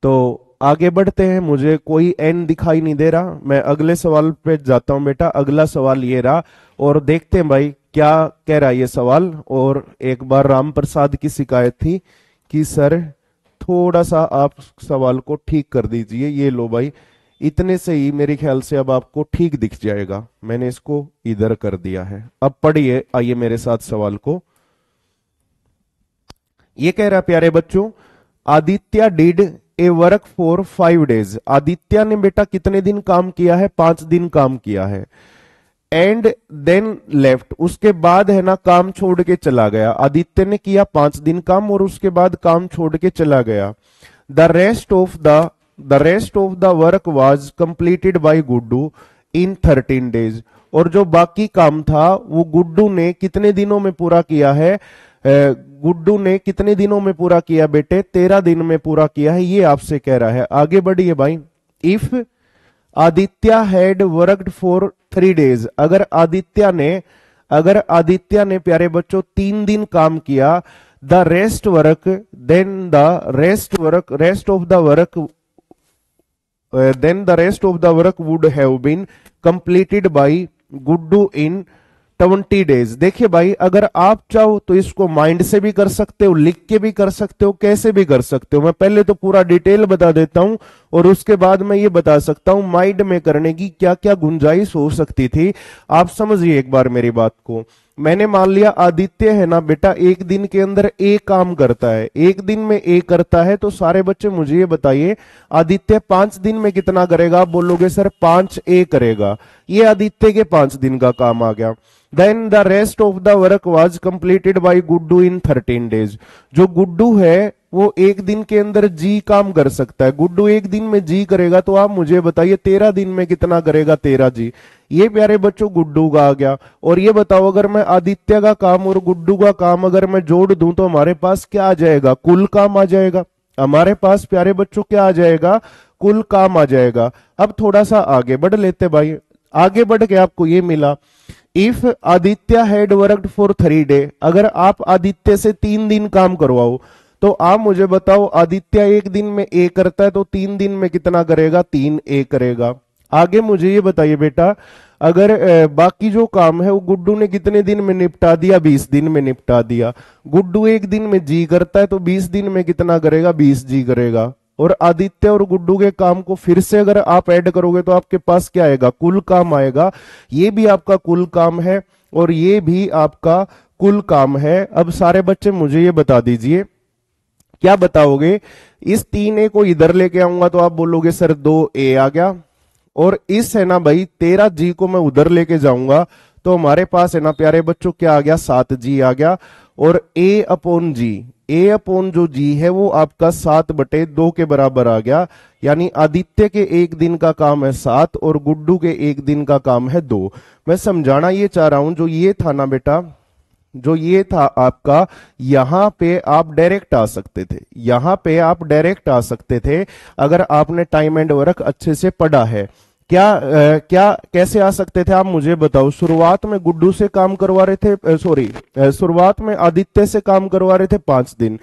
तो आगे बढ़ते हैं मुझे कोई एन दिखाई नहीं दे रहा मैं अगले सवाल पे जाता हूं बेटा अगला सवाल ये रहा और देखते हैं भाई क्या कह रहा है ये सवाल और एक बार राम प्रसाद की शिकायत थी कि सर थोड़ा सा आप सवाल को ठीक कर दीजिए ये लो भाई इतने से ही मेरे ख्याल से अब आपको ठीक दिख जाएगा मैंने इसको इधर कर दिया है अब पढ़िए आइए मेरे साथ सवाल को ये कह रहा प्यारे बच्चों Aditya did a work for five days Aditya ने बेटा कितने दिन काम किया है पांच दिन काम किया है एंड देन लेफ्ट उसके बाद है ना काम छोड़ के चला गया आदित्य ने किया पांच दिन काम और उसके बाद काम छोड़ के चला गया the rest of the the rest of the work was completed by Guddu in thirteen days और जो बाकी काम था वो गुड्डू ने कितने दिनों में पूरा किया है गुड्डू ने कितने दिनों में पूरा किया बेटे तेरह दिन में पूरा किया है ये आपसे कह रहा है आगे बढ़िए भाई if Aditya had worked for three days अगर आदित्य ने अगर आदित्य ने प्यारे बच्चों तीन दिन काम किया the rest work then the rest work rest of the work then the rest of the work would have been completed by Guddu in seventy days देखिए भाई अगर आप चाहो तो इसको माइंड से भी कर सकते हो लिख के भी कर सकते हो कैसे भी कर सकते हो मैं पहले तो पूरा डिटेल बता देता हूं और उसके बाद मैं ये बता सकता हूं माइंड में करने की क्या क्या गुंजाइश हो सकती थी आप समझिए एक बार मेरी बात को मैंने मान लिया आदित्य है ना बेटा एक दिन के अंदर एक काम करता है एक दिन में एक करता है तो सारे बच्चे मुझे ये बताइए आदित्य पांच दिन में कितना करेगा बोलोगे सर पांच ए करेगा ये आदित्य के पांच दिन का काम आ गया then the rest of the work was completed by Guddu in thirteen days जो गुड्डू है वो एक दिन के अंदर जी काम कर सकता है गुड्डू एक दिन में जी करेगा तो आप मुझे बताइए तेरह दिन में कितना करेगा तेरह जी ये प्यारे बच्चों गुड्डू का आ गया और ये बताओ अगर मैं आदित्य का काम और गुड्डू का काम अगर मैं जोड़ दूं तो हमारे पास क्या आ जाएगा कुल काम आ जाएगा हमारे पास प्यारे बच्चों क्या आ जाएगा कुल काम आ जाएगा अब थोड़ा सा आगे बढ़ लेते भाई आगे बढ़ के आपको ये मिला if Aditya had worked for three day अगर आप आदित्य से तीन दिन काम करवाओ तो आप मुझे बताओ आदित्य एक दिन में ए करता है तो तीन दिन में कितना करेगा तीन ए करेगा आगे मुझे ये बताइए बेटा अगर बाकी जो काम है वो गुड्डू ने कितने दिन में निपटा दिया बीस दिन में निपटा दिया गुड्डू एक दिन में जी करता है तो बीस दिन में कितना करेगा बीस जी करेगा और आदित्य और गुड्डू के काम को फिर से अगर आप ऐड करोगे तो आपके पास क्या आएगा कुल काम आएगा ये भी आपका कुल काम है और ये भी आपका कुल काम है अब सारे बच्चे मुझे ये बता दीजिए क्या बताओगे इस तीन ए को इधर लेके आऊंगा तो आप बोलोगे सर दो ए आ गया और इस है ना भाई तेरह जी को मैं उधर लेके जाऊंगा तो हमारे पास है ना प्यारे बच्चों क्या आ गया सात जी आ गया और ए अपोन जी ए अपोन जो जी है वो आपका सात बटे दो के बराबर आ गया यानी आदित्य के एक दिन का काम है सात और गुड्डू के एक दिन का काम है दो मैं समझाना ये चाह रहा हूं जो ये था ना बेटा जो ये था आपका यहां पे आप डायरेक्ट आ सकते थे यहां पे आप डायरेक्ट आ सकते थे अगर आपने टाइम एंड वर्क अच्छे से पढ़ा है क्या आ, क्या कैसे आ सकते थे आप मुझे बताओ शुरुआत में गुड्डू से काम करवा रहे थे सॉरी शुरुआत में आदित्य से काम करवा रहे थे पांच दिन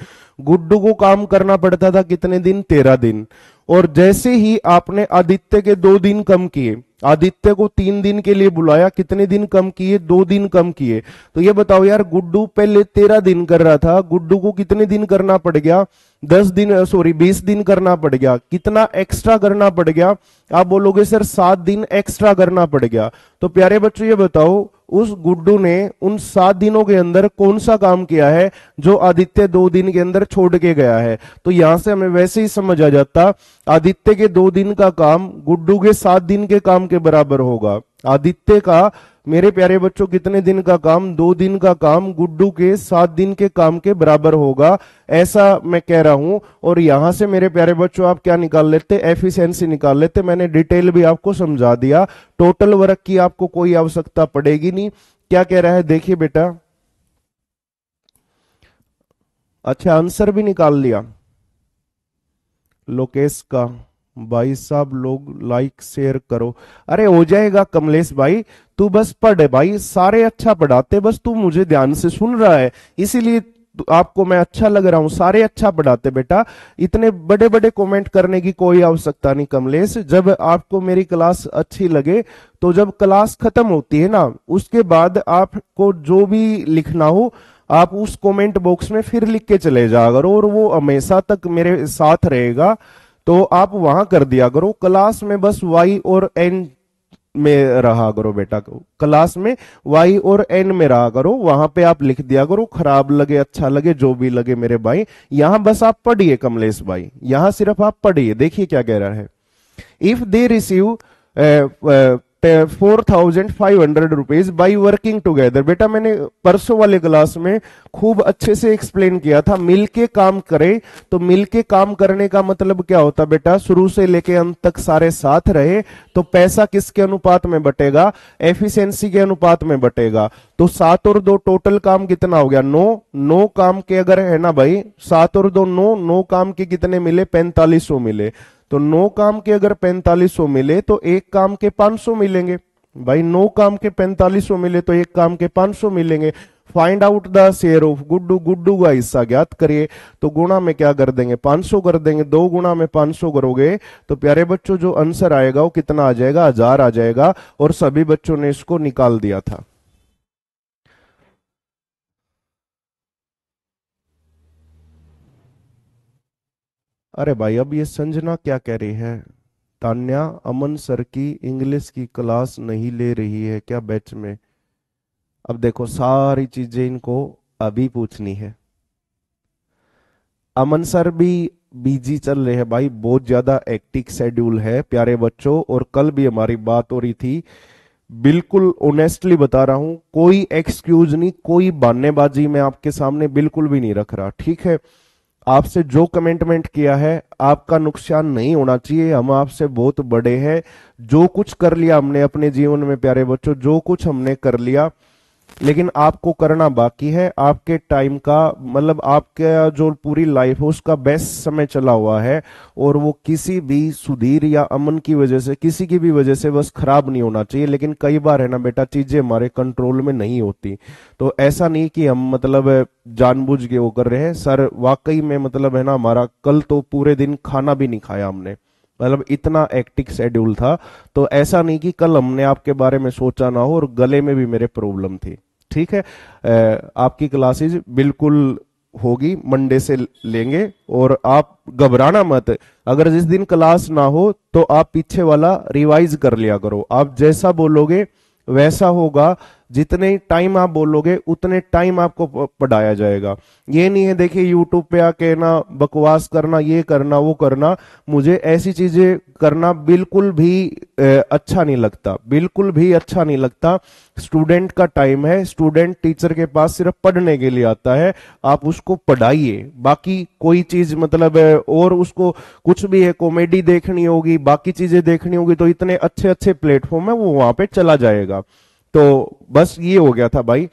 गुड्डू को काम करना पड़ता था कितने दिन तेरह दिन और जैसे ही आपने आदित्य के दो दिन कम किए आदित्य को तीन दिन के लिए बुलाया कितने दिन कम किए दो दिन कम किए तो ये बताओ यार गुड्डू पहले तेरह दिन कर रहा था गुड्डू को कितने दिन करना पड़ गया दस दिन सॉरी बीस दिन करना पड़ गया कितना एक्स्ट्रा करना पड़ गया आप बोलोगे सर सात दिन एक्स्ट्रा करना पड़ गया तो प्यारे बच्चों ये बताओ उस गुड्डू ने उन सात दिनों के अंदर कौन सा काम किया है जो आदित्य दो दिन के अंदर छोड़ के गया है तो यहां से हमें वैसे ही समझ आ जाता आदित्य के दो दिन का काम गुड्डू के सात दिन के काम के बराबर होगा आदित्य का मेरे प्यारे बच्चों कितने दिन का काम दो दिन का काम गुड्डू के सात दिन के काम के बराबर होगा ऐसा मैं कह रहा हूं और यहां से मेरे प्यारे बच्चों आप क्या निकाल लेते एफिशिएंसी निकाल लेते मैंने डिटेल भी आपको समझा दिया टोटल वर्क की आपको कोई आवश्यकता पड़ेगी नहीं क्या कह रहा है देखिए बेटा अच्छा आंसर भी निकाल लिया लोकेश का भाई साहब लोग लाइक शेयर करो अरे हो जाएगा कमलेश भाई तू बस पढ़े भाई सारे अच्छा पढ़ाते बस तू मुझे ध्यान से सुन रहा है इसीलिए आपको मैं अच्छा लग रहा हूं सारे अच्छा पढ़ाते बेटा इतने बड़े बड़े कमेंट करने की कोई आवश्यकता नहीं कमलेश जब आपको मेरी क्लास अच्छी लगे तो जब क्लास खत्म होती है ना उसके बाद आपको जो भी लिखना हो आप उस कमेंट बॉक्स में फिर लिख के चले जाओ और वो हमेशा तक मेरे साथ रहेगा तो आप वहां कर दिया करो क्लास में बस वाई और एन में रहा करो बेटा क्लास में वाई और एन में रहा करो वहां पे आप लिख दिया करो खराब लगे अच्छा लगे जो भी लगे मेरे भाई यहां बस आप पढ़िए कमलेश भाई यहां सिर्फ आप पढ़िए देखिए क्या कह रहा है if they receive four thousand five hundred rupees by working together बेटा मैंने परसों वाले क्लास में खूब अच्छे से एक्सप्लेन किया था मिलके काम करें तो मिलके काम करने का मतलब क्या होता बेटा शुरू से लेके अंत तक सारे साथ रहे तो पैसा किसके अनुपात में बटेगा एफिशिएंसी के अनुपात में बटेगा तो सात और दो टोटल काम कितना हो गया नौ नौ काम के अगर है ना भाई सात और दो नौ नौ काम के कितने मिले पैंतालीस सौ मिले तो नौ काम के अगर पैंतालीस सौ मिले तो एक काम के पांच सौ मिलेंगे भाई नौ काम के पैंतालीस सौ मिले तो एक काम के पांच सौ मिलेंगे find out the share of Guddu Guddu का हिस्सा ज्ञात करिए तो गुणा में क्या कर देंगे 500 कर देंगे दो गुणा में 500 करोगे तो प्यारे बच्चों जो आंसर आएगा वो कितना आ जाएगा हजार आ जाएगा और सभी बच्चों ने इसको निकाल दिया था अरे भाई अब ये संजना क्या कह रही है तान्या अमन सर की इंग्लिश की क्लास नहीं ले रही है क्या बैच में अब देखो सारी चीजें इनको अभी पूछनी है अमन सर भी बिजी चल रहे हैं भाई बहुत ज्यादा एक्टिक शेड्यूल है प्यारे बच्चों और कल भी हमारी बात हो रही थी बिल्कुल ओनेस्टली बता रहा हूं कोई एक्सक्यूज नहीं कोई बानेबाजी मैं आपके सामने बिल्कुल भी नहीं रख रहा ठीक है आपसे जो कमेंटमेंट किया है आपका नुकसान नहीं होना चाहिए हम आपसे बहुत बड़े हैं जो कुछ कर लिया हमने अपने जीवन में प्यारे बच्चों जो कुछ हमने कर लिया लेकिन आपको करना बाकी है आपके टाइम का मतलब आपका जो पूरी लाइफ है उसका बेस्ट समय चला हुआ है और वो किसी भी सुधीर या अमन की वजह से किसी की भी वजह से बस खराब नहीं होना चाहिए लेकिन कई बार है ना बेटा चीजें हमारे कंट्रोल में नहीं होती तो ऐसा नहीं कि हम मतलब जानबूझ के वो कर रहे हैं सर वाकई में मतलब है ना हमारा कल तो पूरे दिन खाना भी नहीं खाया हमने मतलब इतना एक्टिक शेड्यूल था तो ऐसा नहीं कि कल हमने आपके बारे में सोचा ना हो और गले में भी मेरे प्रॉब्लम थी ठीक है आपकी क्लासेज बिल्कुल होगी मंडे से लेंगे और आप घबराना मत अगर जिस दिन क्लास ना हो तो आप पीछे वाला रिवाइज कर लिया करो आप जैसा बोलोगे वैसा होगा जितने टाइम आप बोलोगे उतने टाइम आपको पढ़ाया जाएगा ये नहीं है देखिए यूट्यूब पे आके ना बकवास करना ये करना वो करना मुझे ऐसी चीजें करना बिल्कुल भी अच्छा नहीं लगता बिल्कुल भी अच्छा नहीं लगता स्टूडेंट का टाइम है स्टूडेंट टीचर के पास सिर्फ पढ़ने के लिए आता है आप उसको पढ़ाइए बाकी कोई चीज मतलब और उसको कुछ भी है कॉमेडी देखनी होगी बाकी चीजें देखनी होगी तो इतने अच्छे अच्छे प्लेटफॉर्म है वो वहां पर चला जाएगा तो बस ये हो गया था भाई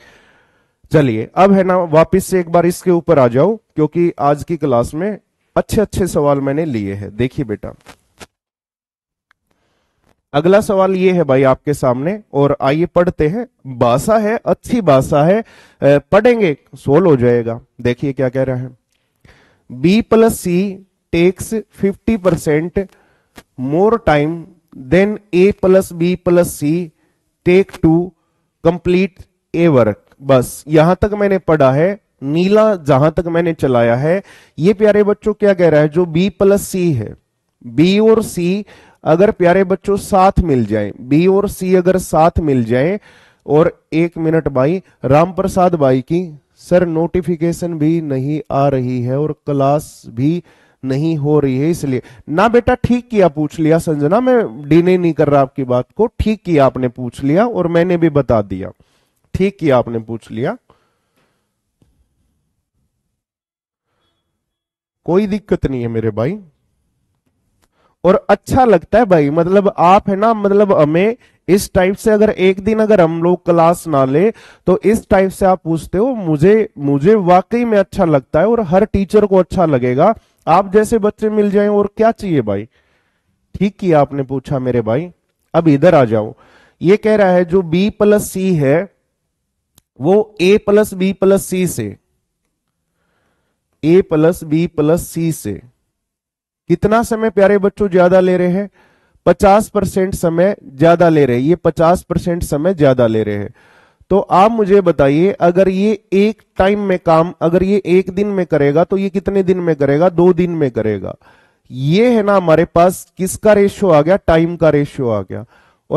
चलिए अब है ना वापस से एक बार इसके ऊपर आ जाओ क्योंकि आज की क्लास में अच्छे अच्छे सवाल मैंने लिए हैं देखिए बेटा अगला सवाल ये है भाई आपके सामने और आइए पढ़ते हैं भाषा है अच्छी भाषा है पढ़ेंगे सोल हो जाएगा देखिए क्या कह रहा है B plus C takes fifty percent more time than A plus B plus C take to complete a work बस यहां तक मैंने पढ़ा है नीला जहां तक मैंने चलाया है ये प्यारे बच्चों क्या कह रहा है जो बी प्लस सी है बी और सी अगर प्यारे बच्चों साथ मिल जाए बी और सी अगर साथ मिल जाए और एक मिनट भाई राम प्रसाद भाई की सर नोटिफिकेशन भी नहीं आ रही है और क्लास भी नहीं हो रही है इसलिए ना बेटा ठीक किया पूछ लिया संजना मैं डीने नहीं कर रहा आपकी बात को ठीक किया आपने पूछ लिया और मैंने भी बता दिया ठीक किया आपने पूछ लिया कोई दिक्कत नहीं है मेरे भाई और अच्छा लगता है भाई मतलब आप है ना मतलब हमें इस टाइप से अगर एक दिन अगर हम लोग क्लास ना ले तो इस टाइप से आप पूछते हो मुझे मुझे वाकई में अच्छा लगता है और हर टीचर को अच्छा लगेगा आप जैसे बच्चे मिल जाएं और क्या चाहिए भाई ठीक किया आपने पूछा मेरे भाई अब इधर आ जाओ ये कह रहा है जो बी प्लस सी है वो A plus B plus C से A plus B plus C से कितना समय प्यारे बच्चों ज्यादा ले रहे हैं पचास परसेंट समय ज्यादा ले रहे हैं ये पचास परसेंट समय ज्यादा ले रहे हैं तो आप मुझे बताइए अगर ये एक टाइम में काम अगर ये एक दिन में करेगा तो ये कितने दिन में करेगा दो दिन में करेगा ये है ना हमारे पास किसका रेशियो आ गया टाइम का रेशियो आ गया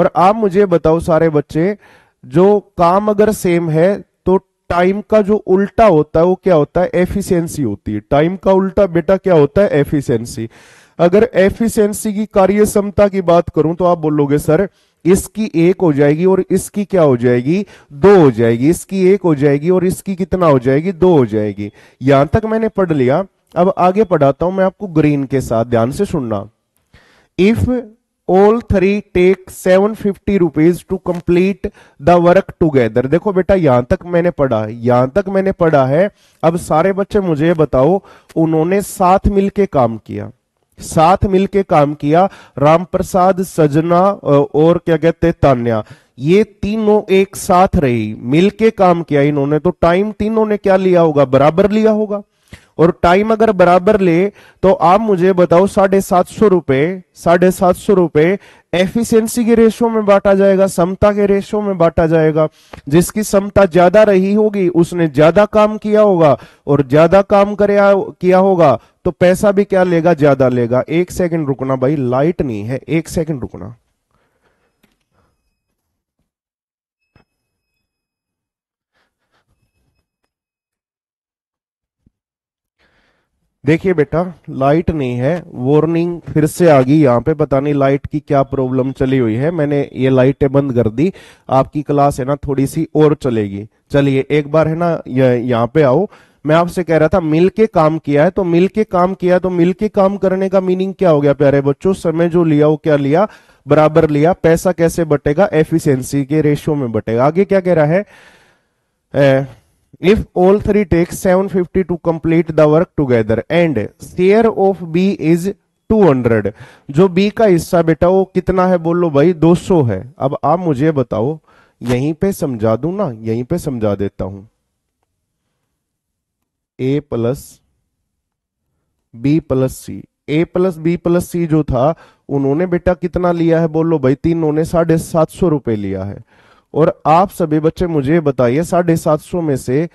और आप मुझे बताओ सारे बच्चे जो काम अगर सेम है तो टाइम का जो उल्टा होता है वो क्या होता है एफिशिएंसी होती है टाइम का उल्टा बेटा क्या होता है एफिशियंसी अगर एफिशियंसी की कार्य क्षमता की बात करूं तो आप बोलोगे सर इसकी एक हो जाएगी और इसकी क्या हो जाएगी दो हो जाएगी इसकी एक हो जाएगी और इसकी कितना हो जाएगी दो हो जाएगी यहां तक मैंने पढ़ लिया अब आगे पढ़ाता हूं मैं आपको ग्रीन के साथ ध्यान से सुनना if all three take seven fifty rupees to complete the work together देखो बेटा यहां तक मैंने पढ़ा यहां तक मैंने पढ़ा है अब सारे बच्चे मुझे बताओ उन्होंने साथ मिलके काम किया साथ मिलके काम किया रामप्रसाद सजना और क्या कहते तान्या ये तीनों एक साथ रही मिलके काम किया इन्होंने तो टाइम तीनों ने क्या लिया होगा बराबर लिया होगा और टाइम अगर बराबर ले तो आप मुझे बताओ साढ़े सात सौ रुपए साढ़े सात सौ रुपए एफिशिएंसी के रेशो में बांटा जाएगा समता के रेशो में बांटा जाएगा जिसकी समता ज्यादा रही होगी उसने ज्यादा काम किया होगा और ज्यादा काम कर किया होगा तो पैसा भी क्या लेगा ज्यादा लेगा एक सेकंड रुकना भाई लाइट नहीं है एक सेकंड रुकना देखिए बेटा लाइट नहीं है वार्निंग फिर से आ गई यहां पे पता नहीं लाइट की क्या प्रॉब्लम चली हुई है मैंने ये लाइटें बंद कर दी आपकी क्लास है ना थोड़ी सी और चलेगी चलिए एक बार है ना यहां पे आओ मैं आपसे कह रहा था मिल के काम किया है तो मिल के काम किया तो मिल के काम करने का मीनिंग क्या हो गया प्यारे बच्चों समय जो लिया वो क्या लिया बराबर लिया पैसा कैसे बटेगा एफिशिएंसी के रेशियो में बटेगा आगे क्या कह रहा है if all three take 750 to complete the work together and share of B is 200 जो बी का हिस्सा बेटा वो कितना है बोलो भाई 200 है अब आप मुझे बताओ यहीं पे समझा दू ना यहीं पे समझा देता हूं A plus B plus C A plus B plus C जो था उन्होंने बेटा कितना लिया है बोलो भाई तीनों ने साढ़े सात सौ रुपए लिया है और आप सभी बच्चे मुझे बताइए साढ़े सात सौ में से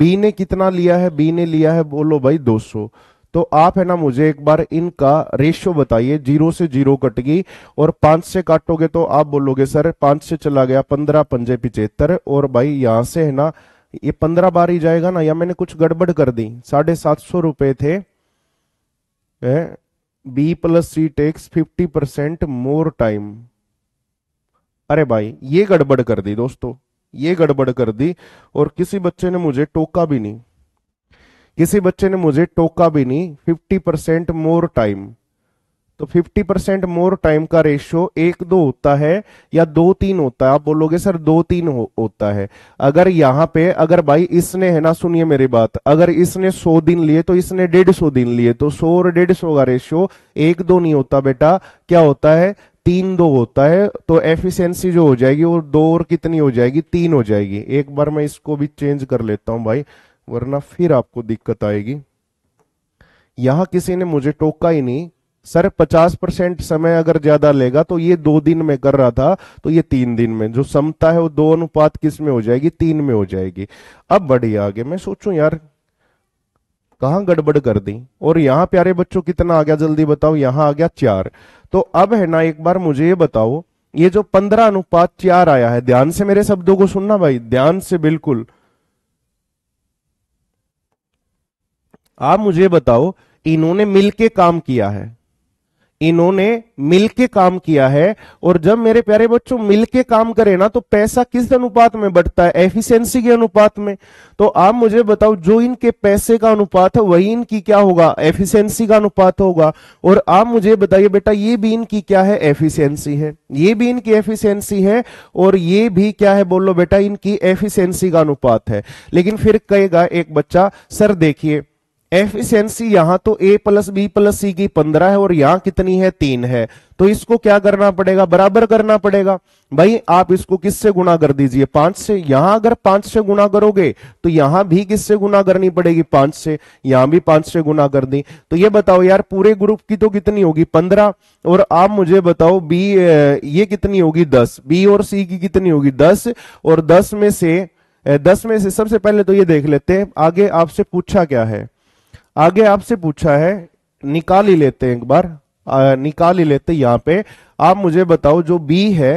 बी ने कितना लिया है बी ने लिया है बोलो भाई दो सौ तो आप है ना मुझे एक बार इनका रेशियो बताइए जीरो से जीरो कटगी और पांच से काटोगे तो आप बोलोगे सर पांच से चला गया पंद्रह पंजे पिचहत्तर और भाई यहां से है ना ये पंद्रह बार ही जाएगा ना या मैंने कुछ गड़बड़ कर दी साढ़े सात सौ रुपए थे B plus C takes fifty percent more time अरे भाई ये गड़बड़ कर दी दोस्तों ये गड़बड़ कर दी और किसी बच्चे ने मुझे टोका भी नहीं किसी बच्चे ने मुझे टोका भी नहीं फिफ्टी परसेंट मोर टाइम तो 50 परसेंट मोर टाइम का रेशियो एक दो होता है या दो तीन होता है आप बोलोगे सर दो तीन हो, होता है अगर यहां पे अगर भाई इसने है ना सुनिए मेरी बात अगर इसने सौ दिन लिए तो इसने डेढ़ सौ दिन लिए तो सौ और डेढ़ सौ का रेशियो एक दो नहीं होता बेटा क्या होता है तीन दो होता है तो एफिशिएंसी जो हो जाएगी वो दो और कितनी हो जाएगी तीन हो जाएगी एक बार मैं इसको भी चेंज कर लेता हूं भाई वरना फिर आपको दिक्कत आएगी यहां किसी ने मुझे टोका ही नहीं सर 50 परसेंट समय अगर ज्यादा लेगा तो ये दो दिन में कर रहा था तो ये तीन दिन में जो समता है वो दो अनुपात किस में हो जाएगी तीन में हो जाएगी अब बढ़िया आगे मैं सोचूं यार कहा गड़बड़ कर दी और यहां प्यारे बच्चों कितना आ गया जल्दी बताओ यहां आ गया चार तो अब है ना एक बार मुझे ये बताओ ये जो पंद्रह अनुपात चार आया है ध्यान से मेरे शब्दों को सुनना भाई ध्यान से बिल्कुल आप मुझे बताओ इन्होंने मिलके काम किया है इन्होंने मिलके काम किया है और जब मेरे प्यारे बच्चों मिलके काम करे ना तो पैसा किस अनुपात में बढ़ता है एफिशिएंसी के अनुपात में तो आप मुझे बताओ जो इनके पैसे का अनुपात है वही इनकी क्या होगा एफिशिएंसी का अनुपात होगा और आप मुझे बताइए बेटा ये भी इनकी क्या है एफिशिएंसी है ये भी इनकी एफिशियंसी है और ये भी क्या है बोलो बेटा इनकी एफिशियंसी का अनुपात है लेकिन फिर कहेगा एक बच्चा सर देखिए एफिशियंसी यहां तो A plus B plus C की पंद्रह है और यहां कितनी है तीन है तो इसको क्या करना पड़ेगा बराबर करना पड़ेगा भाई आप इसको किससे गुणा कर दीजिए पांच से यहां अगर पांच से गुणा करोगे तो यहां भी किससे गुणा करनी पड़ेगी पांच से यहां भी पांच से गुणा कर दी तो ये बताओ यार पूरे ग्रुप की तो कितनी होगी पंद्रह और आप मुझे बताओ बी ये कितनी होगी दस बी और सी की कितनी होगी दस और दस में से दस में से सबसे पहले तो ये देख लेते हैं आगे आपसे पूछा क्या है आगे आपसे पूछा है निकाल ही लेते हैं एक बार निकाल ही लेते यहां पे आप मुझे बताओ जो बी है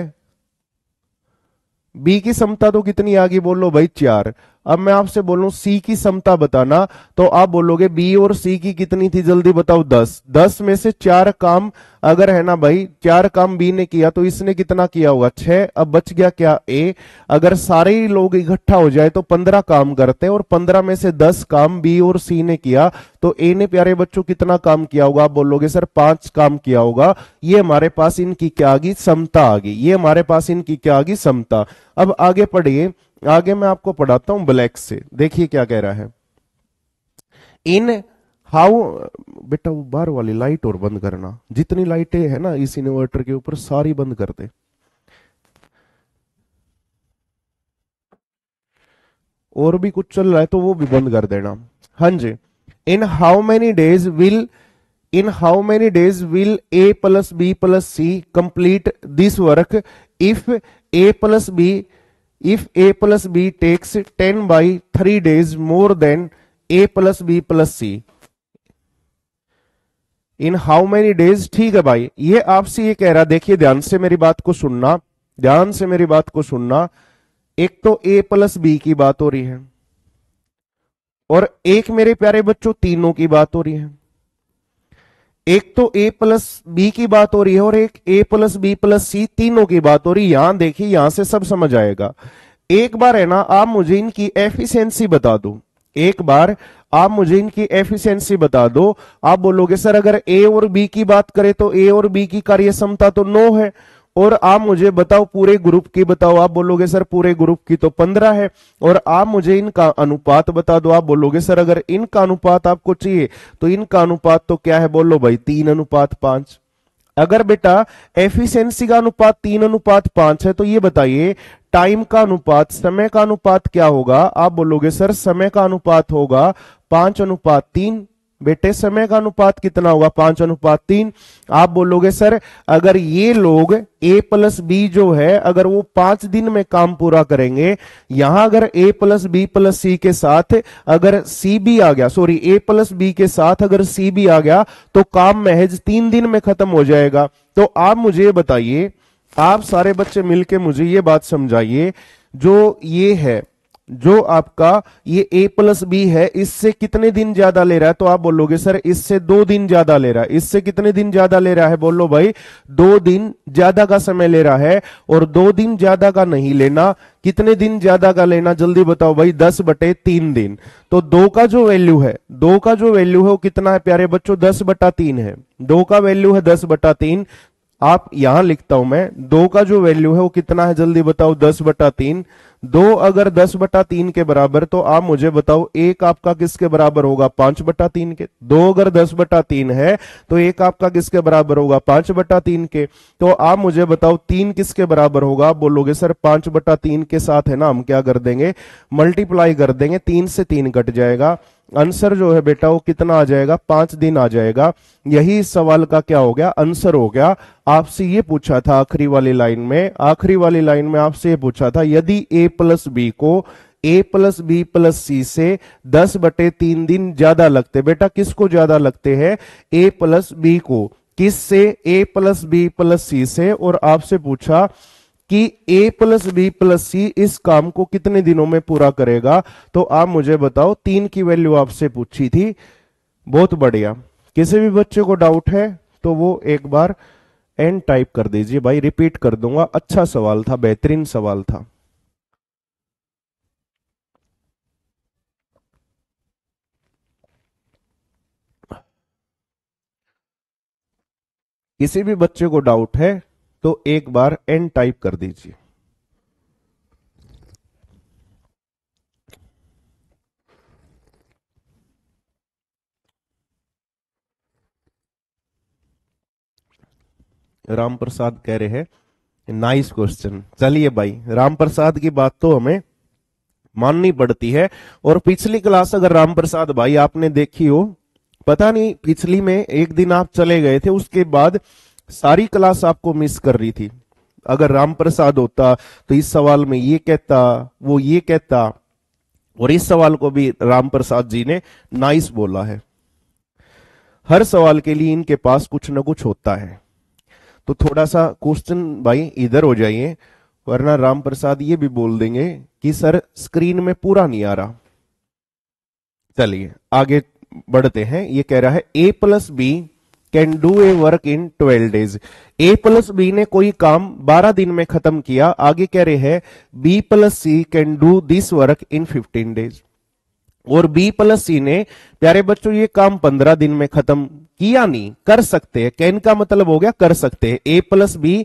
बी की समता तो कितनी आ गई बोल लो भाई चार अब मैं आपसे बोलूं सी की समता बताना तो आप बोलोगे बी और सी की कितनी थी जल्दी बताओ दस दस में से चार काम अगर है ना भाई चार काम बी ने किया तो इसने कितना किया होगा छह अब बच गया क्या ए अगर सारे ही लोग इकट्ठा हो जाए तो पंद्रह काम करते हैं और पंद्रह में से दस काम बी और सी ने किया तो ए ने प्यारे बच्चों कितना काम किया होगा आप बोलोगे सर पांच काम किया होगा ये हमारे पास इनकी क्या आ गई समता आ गई ये हमारे पास इनकी क्या आ गई समता अब आगे पढ़िए आगे मैं आपको पढ़ाता हूं ब्लैक से देखिए क्या कह रहा है इन हाउ बेटा वो बाहर वाली लाइट और बंद करना जितनी लाइटें है ना इस इन्वर्टर के ऊपर सारी बंद कर दे और भी कुछ चल रहा है तो वो भी बंद कर देना हां जी in how many days will in how many days will A plus B plus C complete this work if A plus B if a plus b takes 10 by 3 days more than a plus b plus c in how many days ठीक है भाई ये आपसे ये कह रहा देखिए ध्यान से मेरी बात को सुनना ध्यान से मेरी बात को सुनना एक तो ए प्लस बी की बात हो रही है और एक मेरे प्यारे बच्चों तीनों की बात हो रही है एक तो ए प्लस बी की बात हो रही है और एक A plus B plus C तीनों की बात हो रही है यहां देखिए यहां से सब समझ आएगा एक बार है ना आप मुझे इनकी एफिशिएंसी बता दो एक बार आप मुझे इनकी एफिशिएंसी बता दो आप बोलोगे सर अगर ए और बी की बात करें तो ए और बी की कार्य क्षमता तो नो है और आप मुझे बताओ पूरे ग्रुप की बताओ आप बोलोगे सर पूरे ग्रुप की तो पंद्रह है और आप मुझे इनका अनुपात बता दो आप बोलोगे सर अगर इनका अनुपात आपको चाहिए तो इनका अनुपात तो क्या है बोलो भाई तीन अनुपात पांच अगर बेटा एफिशिएंसी का अनुपात तीन अनुपात पांच है तो ये बताइए टाइम का अनुपात समय का अनुपात क्या होगा आप बोलोगे सर समय का अनुपात होगा पांच अनुपात तीन बेटे समय का अनुपात कितना होगा पांच अनुपात तीन आप बोलोगे सर अगर ये लोग ए प्लस बी जो है अगर वो पांच दिन में काम पूरा करेंगे यहां अगर A plus B plus C के साथ अगर सी बी आ गया सॉरी ए प्लस बी के साथ अगर सी बी आ गया तो काम महज तीन दिन में खत्म हो जाएगा तो आप मुझे बताइए आप सारे बच्चे मिलके मुझे ये बात समझाइए जो ये है जो आपका ये ए प्लस बी है इससे कितने दिन ज्यादा ले रहा है तो आप बोलोगे सर इससे दो दिन ज्यादा ले रहा है इससे कितने दिन ज्यादा ले रहा है बोलो भाई दो दिन ज्यादा का समय ले रहा है और दो दिन ज्यादा का नहीं लेना कितने दिन ज्यादा का लेना जल्दी बताओ भाई दस बटे तीन दिन तो दो का जो वैल्यू है दो का जो वैल्यू है वो कितना है प्यारे बच्चों दस बटा तीन है दो का वैल्यू है दस बटा तीन आप यहां लिखता हूं मैं दो का जो वैल्यू है वो कितना है जल्दी बताओ दस बटा तीन दो अगर दस बटा तीन के बराबर तो आप मुझे बताओ एक आपका किसके बराबर होगा पांच बटा तीन के दो अगर दस बटा तीन है तो एक आपका किसके बराबर होगा पांच बटा तीन के तो आप मुझे बताओ तीन किसके बराबर होगा आप बोलोगे सर पांच बटा तीन के साथ है ना हम क्या कर देंगे मल्टीप्लाई कर देंगे तीन से तीन कट जाएगा आंसर जो है बेटा वो कितना आ जाएगा पांच दिन आ जाएगा यही इस सवाल का क्या हो गया आंसर हो गया आपसे ये पूछा था आखिरी वाली लाइन में आखिरी वाली लाइन में आपसे ये पूछा था यदि ए प्लस बी को A plus B plus C से दस बटे तीन दिन ज्यादा लगते बेटा किसको ज्यादा लगते हैं ए प्लस बी को किस से A plus B plus C से और आपसे पूछा कि A plus B plus C इस काम को कितने दिनों में पूरा करेगा तो आप मुझे बताओ तीन की वैल्यू आपसे पूछी थी बहुत बढ़िया किसी भी बच्चे को डाउट है तो वो एक बार एंड टाइप कर दीजिए भाई रिपीट कर दूंगा अच्छा सवाल था बेहतरीन सवाल था किसी भी बच्चे को डाउट है तो एक बार एन टाइप कर दीजिए राम प्रसाद कह रहे हैं नाइस क्वेश्चन चलिए भाई राम प्रसाद की बात तो हमें माननी पड़ती है और पिछली क्लास अगर राम प्रसाद भाई आपने देखी हो पता नहीं पिछली में एक दिन आप चले गए थे उसके बाद सारी क्लास आपको मिस कर रही थी अगर राम प्रसाद होता तो इस सवाल में ये कहता वो ये कहता और इस सवाल को भी राम प्रसाद जी ने नाइस बोला है हर सवाल के लिए इनके पास कुछ ना कुछ होता है तो थोड़ा सा क्वेश्चन भाई इधर हो जाइए वरना राम प्रसाद ये भी बोल देंगे कि सर स्क्रीन में पूरा नहीं आ रहा चलिए आगे बढ़ते हैं ये कह रहा है A plus B can do a work in twelve days A plus B ने कोई काम बारह दिन में खत्म किया आगे कह रहे हैं B plus C can do this work in fifteen days और बी प्लस सी ने प्यारे बच्चों ये काम पंद्रह दिन में खत्म किया नहीं कर सकते हैं कैन का मतलब हो गया कर सकते हैं ए प्लस बी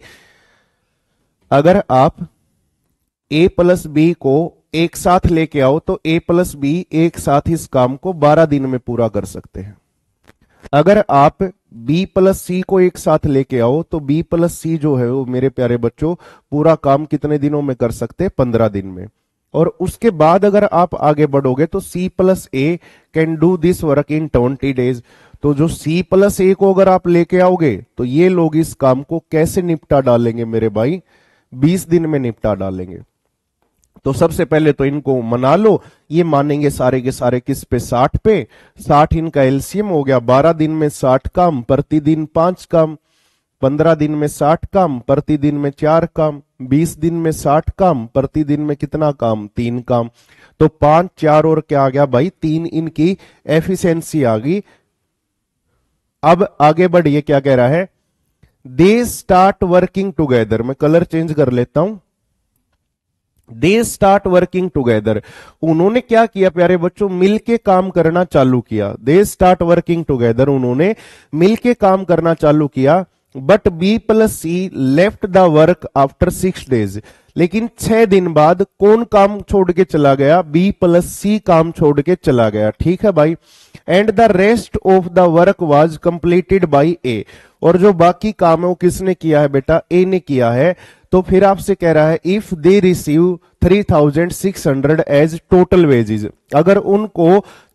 अगर आप ए प्लस बी को एक साथ लेके आओ तो ए प्लस बी एक साथ इस काम को बारह दिन में पूरा कर सकते हैं अगर आप बी प्लस सी को एक साथ लेके आओ तो बी प्लस सी जो है वो मेरे प्यारे बच्चों पूरा काम कितने दिनों में कर सकते हैं पंद्रह दिन में और उसके बाद अगर आप आगे बढ़ोगे तो C plus A can do this work in twenty days तो जो सी प्लस ए को अगर आप लेके आओगे तो ये लोग इस काम को कैसे निपटा डालेंगे मेरे भाई बीस दिन में निपटा डालेंगे तो सबसे पहले तो इनको मना लो ये मानेंगे सारे के सारे किस पे साठ पे साठ इनका एल्सियम हो गया बारह दिन में साठ काम प्रतिदिन पांच काम पंद्रह दिन में साठ काम प्रतिदिन में चार काम बीस दिन में साठ काम प्रतिदिन में कितना काम तीन काम तो पांच चार और क्या आ गया भाई तीन इनकी एफिशिएंसी आ गई अब आगे बढ़िए क्या कह रहा है दे स्टार्ट वर्किंग टुगेदर मैं कलर चेंज कर लेता हूं दे स्टार्ट वर्किंग टुगेदर उन्होंने क्या किया प्यारे बच्चों मिलके काम करना चालू किया दे स्टार्ट वर्किंग टुगेदर उन्होंने मिलके काम करना चालू किया but B plus C left the work after six days लेकिन छह दिन बाद कौन काम छोड़ के चला गया बी प्लस सी काम छोड़ के चला गया ठीक है भाई and the rest of the work was completed by A और जो बाकी काम है वो किसने किया है बेटा ए ने किया है तो फिर आपसे कह रहा है if they receive 3600 as total wages अगर उनको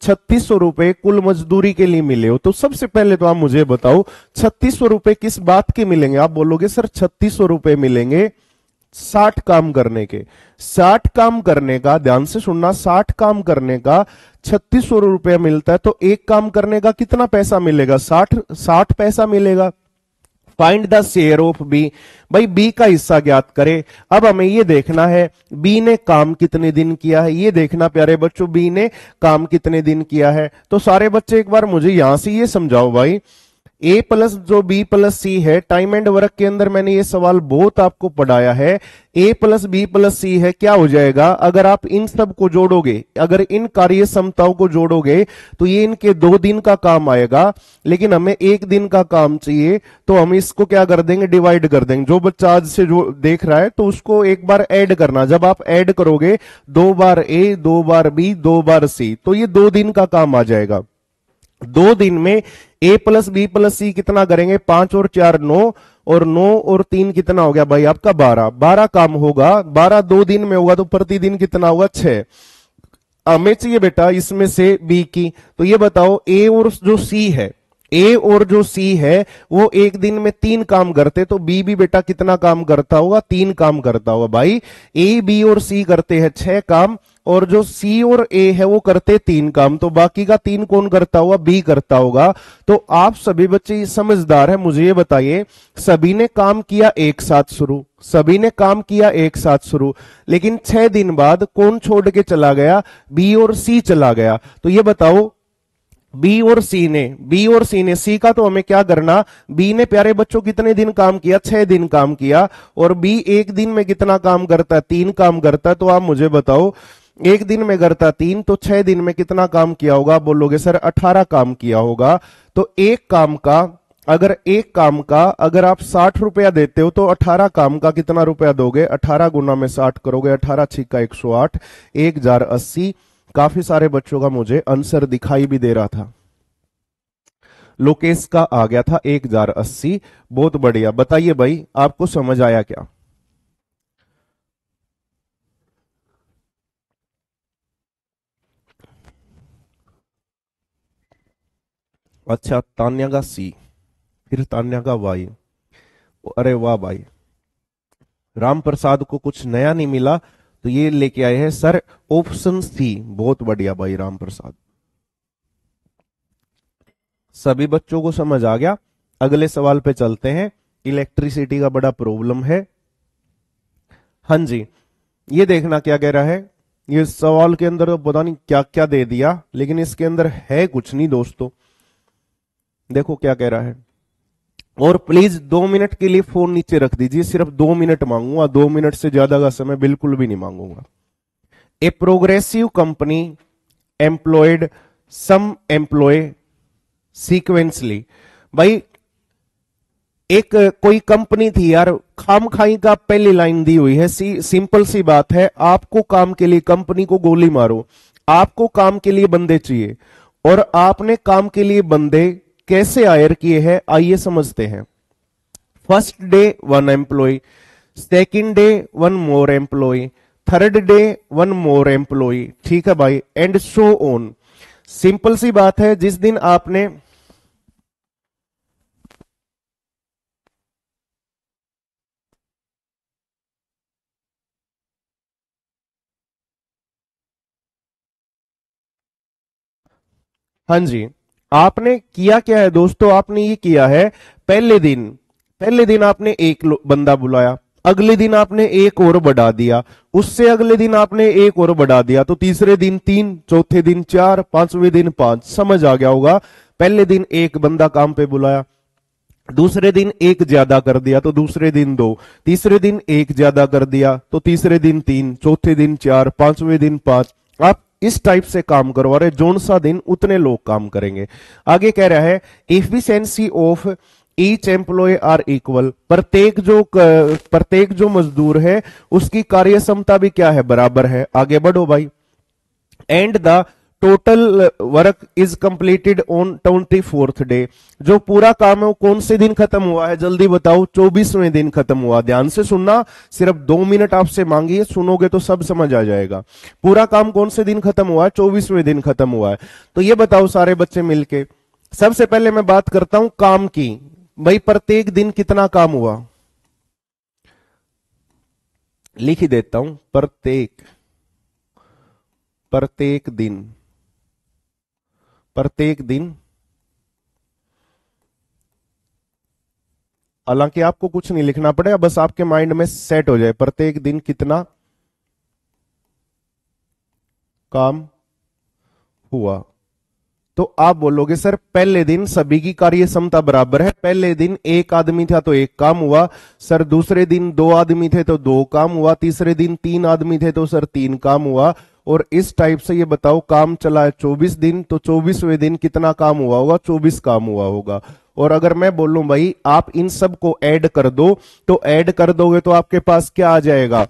छत्तीस सौ रुपए कुल मजदूरी के लिए मिले हो तो सबसे पहले तो आप मुझे बताओ छत्तीस सौ रुपए किस बात के मिलेंगे आप बोलोगे सर छत्तीस सौ रुपए मिलेंगे साठ काम करने के साठ काम करने का ध्यान से सुनना साठ काम करने का छत्तीस सौ रुपया मिलता है तो एक काम करने का कितना पैसा मिलेगा साठ साठ पैसा मिलेगा find the share of B भाई बी का हिस्सा ज्ञात करें अब हमें ये देखना है बी ने काम कितने दिन किया है ये देखना प्यारे बच्चों बी ने काम कितने दिन किया है तो सारे बच्चे एक बार मुझे यहां से ये समझाओ भाई ए प्लस जो बी प्लस सी है टाइम एंड वर्क के अंदर मैंने ये सवाल बहुत आपको पढ़ाया है A plus B plus C है क्या हो जाएगा अगर आप इन सब को जोड़ोगे अगर इन कार्य क्षमताओं को जोड़ोगे तो ये इनके दो दिन का काम आएगा लेकिन हमें एक दिन का काम चाहिए तो हम इसको क्या कर देंगे डिवाइड कर देंगे जो बच्चा आज से जो देख रहा है तो उसको एक बार एड करना जब आप एड करोगे दो बार ए दो बार बी दो बार सी तो ये दो दिन का काम आ जाएगा दो दिन में A plus B plus C कितना करेंगे पांच और चार नौ और नौ और तीन कितना हो गया भाई आपका बारह बारह काम होगा बारह दो दिन में होगा तो प्रतिदिन कितना होगा छह हमें चाहिए बेटा इसमें से बी की तो ये बताओ ए और जो सी है ए और जो सी है वो एक दिन में तीन काम करते तो बी भी बेटा कितना काम करता होगा तीन काम करता होगा भाई ए बी और सी करते हैं छह काम और जो सी और ए है वो करते तीन काम तो बाकी का तीन कौन करता होगा बी करता होगा तो आप सभी बच्चे समझदार है मुझे ये बताइए सभी ने काम किया एक साथ शुरू सभी ने काम किया एक साथ शुरू लेकिन छह दिन बाद कौन छोड़ के चला गया बी और सी चला गया तो ये बताओ बी और सी ने बी और सी ने सी का तो हमें क्या करना बी ने प्यारे बच्चों कितने दिन काम किया छह दिन काम किया और बी एक दिन में कितना काम करता है तीन काम करता है तो आप मुझे बताओ एक दिन में करता तीन तो छह दिन में कितना काम किया होगा बोलोगे सर अठारह काम किया होगा तो एक काम का अगर एक काम का अगर आप साठ रुपया देते हो तो अठारह काम का कितना रुपया दोगे अठारह गुना में साठ करोगे अठारह छिक्का एक सौ आठ एक हजार अस्सी काफी सारे बच्चों का मुझे आंसर दिखाई भी दे रहा था लोकेश का आ गया था एक हजार अस्सी बहुत बढ़िया बताइए भाई आपको समझ आया क्या अच्छा तान्या का सी फिर तान्या का वाई अरे वाह भाई राम प्रसाद को कुछ नया नहीं मिला तो ये लेके आए हैं सर ऑप्शन थी बहुत बढ़िया भाई राम प्रसाद सभी बच्चों को समझ आ गया अगले सवाल पे चलते हैं इलेक्ट्रिसिटी का बड़ा प्रॉब्लम है हाँ जी ये देखना क्या कह रहा है ये सवाल के अंदर तो पता नहीं क्या क्या दे दिया लेकिन इसके अंदर है कुछ नहीं दोस्तों देखो क्या कह रहा है और प्लीज दो मिनट के लिए फोन नीचे रख दीजिए सिर्फ दो मिनट मांगूंगा दो मिनट से ज्यादा का समय बिल्कुल भी नहीं मांगूंगा a progressive company employed some employee sequentially भाई एक कोई कंपनी थी यार खाम खाई का पहली लाइन दी हुई है सी सिंपल सी बात है आपको काम के लिए कंपनी को गोली मारो आपको काम के लिए बंदे चाहिए और आपने काम के लिए बंदे कैसे आयर किए हैं आइए समझते हैं first day one employee second day one more employee third day one more employee ठीक है भाई एंड सो ऑन सिंपल सी बात है जिस दिन आपने हाँ जी आपने किया क्या है दोस्तों आपने ये किया है पहले दिन पहले दिन आपने एक बंदा बुलाया अगले दिन आपने एक और बढ़ा दिया उससे अगले दिन आपने एक और बढ़ा दिया तो तीसरे दिन तीन चौथे दिन चार पांचवें दिन पांच समझ आ गया होगा पहले दिन एक बंदा काम पे बुलाया दूसरे दिन एक ज्यादा कर दिया तो दूसरे दिन दो तीसरे दिन एक ज्यादा कर दिया तो तीसरे दिन तीन चौथे दिन चार पांचवें दिन पांच आप इस टाइप से काम करवा रहे जोन सा दिन उतने लोग काम करेंगे आगे कह रहा है efficiency of each employee are equal प्रत्येक जो प्रत्येक जो मजदूर है उसकी कार्य क्षमता भी क्या है बराबर है आगे बढ़ो भाई and the total work is completed on twenty fourth day जो पूरा काम है वो कौन से दिन खत्म हुआ है जल्दी बताओ चौबीसवें दिन खत्म हुआ ध्यान से सुनना सिर्फ दो मिनट आपसे मांगिए सुनोगे तो सब समझ आ जाएगा पूरा काम कौन से दिन खत्म हुआ है चौबीसवें दिन खत्म हुआ है तो ये बताओ सारे बच्चे मिलके सबसे पहले मैं बात करता हूं काम की भाई प्रत्येक दिन कितना काम हुआ लिख देता हूं प्रत्येक प्रत्येक दिन प्रत्येक दिन हालांकि आपको कुछ नहीं लिखना पड़ेगा बस आपके माइंड में सेट हो जाए प्रत्येक दिन कितना काम हुआ तो आप बोलोगे सर पहले दिन सभी की कार्य क्षमता बराबर है पहले दिन एक आदमी था तो एक काम हुआ सर दूसरे दिन दो आदमी थे तो दो काम हुआ तीसरे दिन तीन आदमी थे तो सर तीन काम हुआ और इस टाइप से ये बताओ काम चला है चौबीस दिन तो चौबीसवें दिन कितना काम हुआ होगा चौबीस काम हुआ होगा और अगर मैं बोलूं भाई आप इन सब को ऐड कर दो तो ऐड कर दोगे तो आपके पास क्या आ जाएगा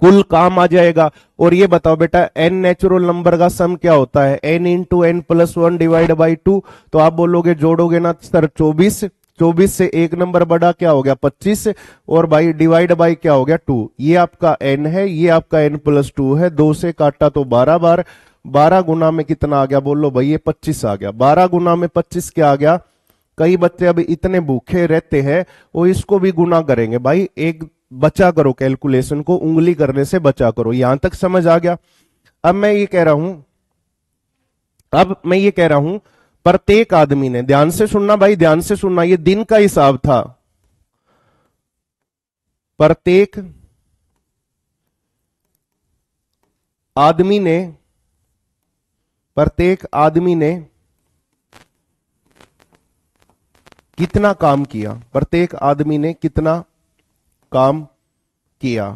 कुल काम आ जाएगा और ये बताओ बेटा एन नेचुरल नंबर का सम क्या होता है n into n plus one divide by two तो आप बोलोगे जोड़ोगे ना सर चौबीस 24 से एक नंबर बड़ा क्या हो गया 25 और भाई डिवाइड बाई क्या हो गया टू ये आपका एन है ये आपका एन प्लस टू है दो से काटा तो बारह बार बारह गुना में कितना आ गया बोलो भाई ये पच्चीस आ गया बारह गुना में पच्चीस क्या आ गया कई बच्चे अब इतने भूखे रहते हैं वो इसको भी गुना करेंगे भाई एक बचा करो कैलकुलेशन को उंगली करने से बचा करो यहां तक समझ आ गया अब मैं ये कह रहा हूं अब मैं ये कह रहा हूं प्रत्येक आदमी ने ध्यान से सुनना भाई ध्यान से सुनना ये दिन का हिसाब था प्रत्येक आदमी ने प्रत्येक आदमी ने कितना काम किया प्रत्येक आदमी ने कितना काम किया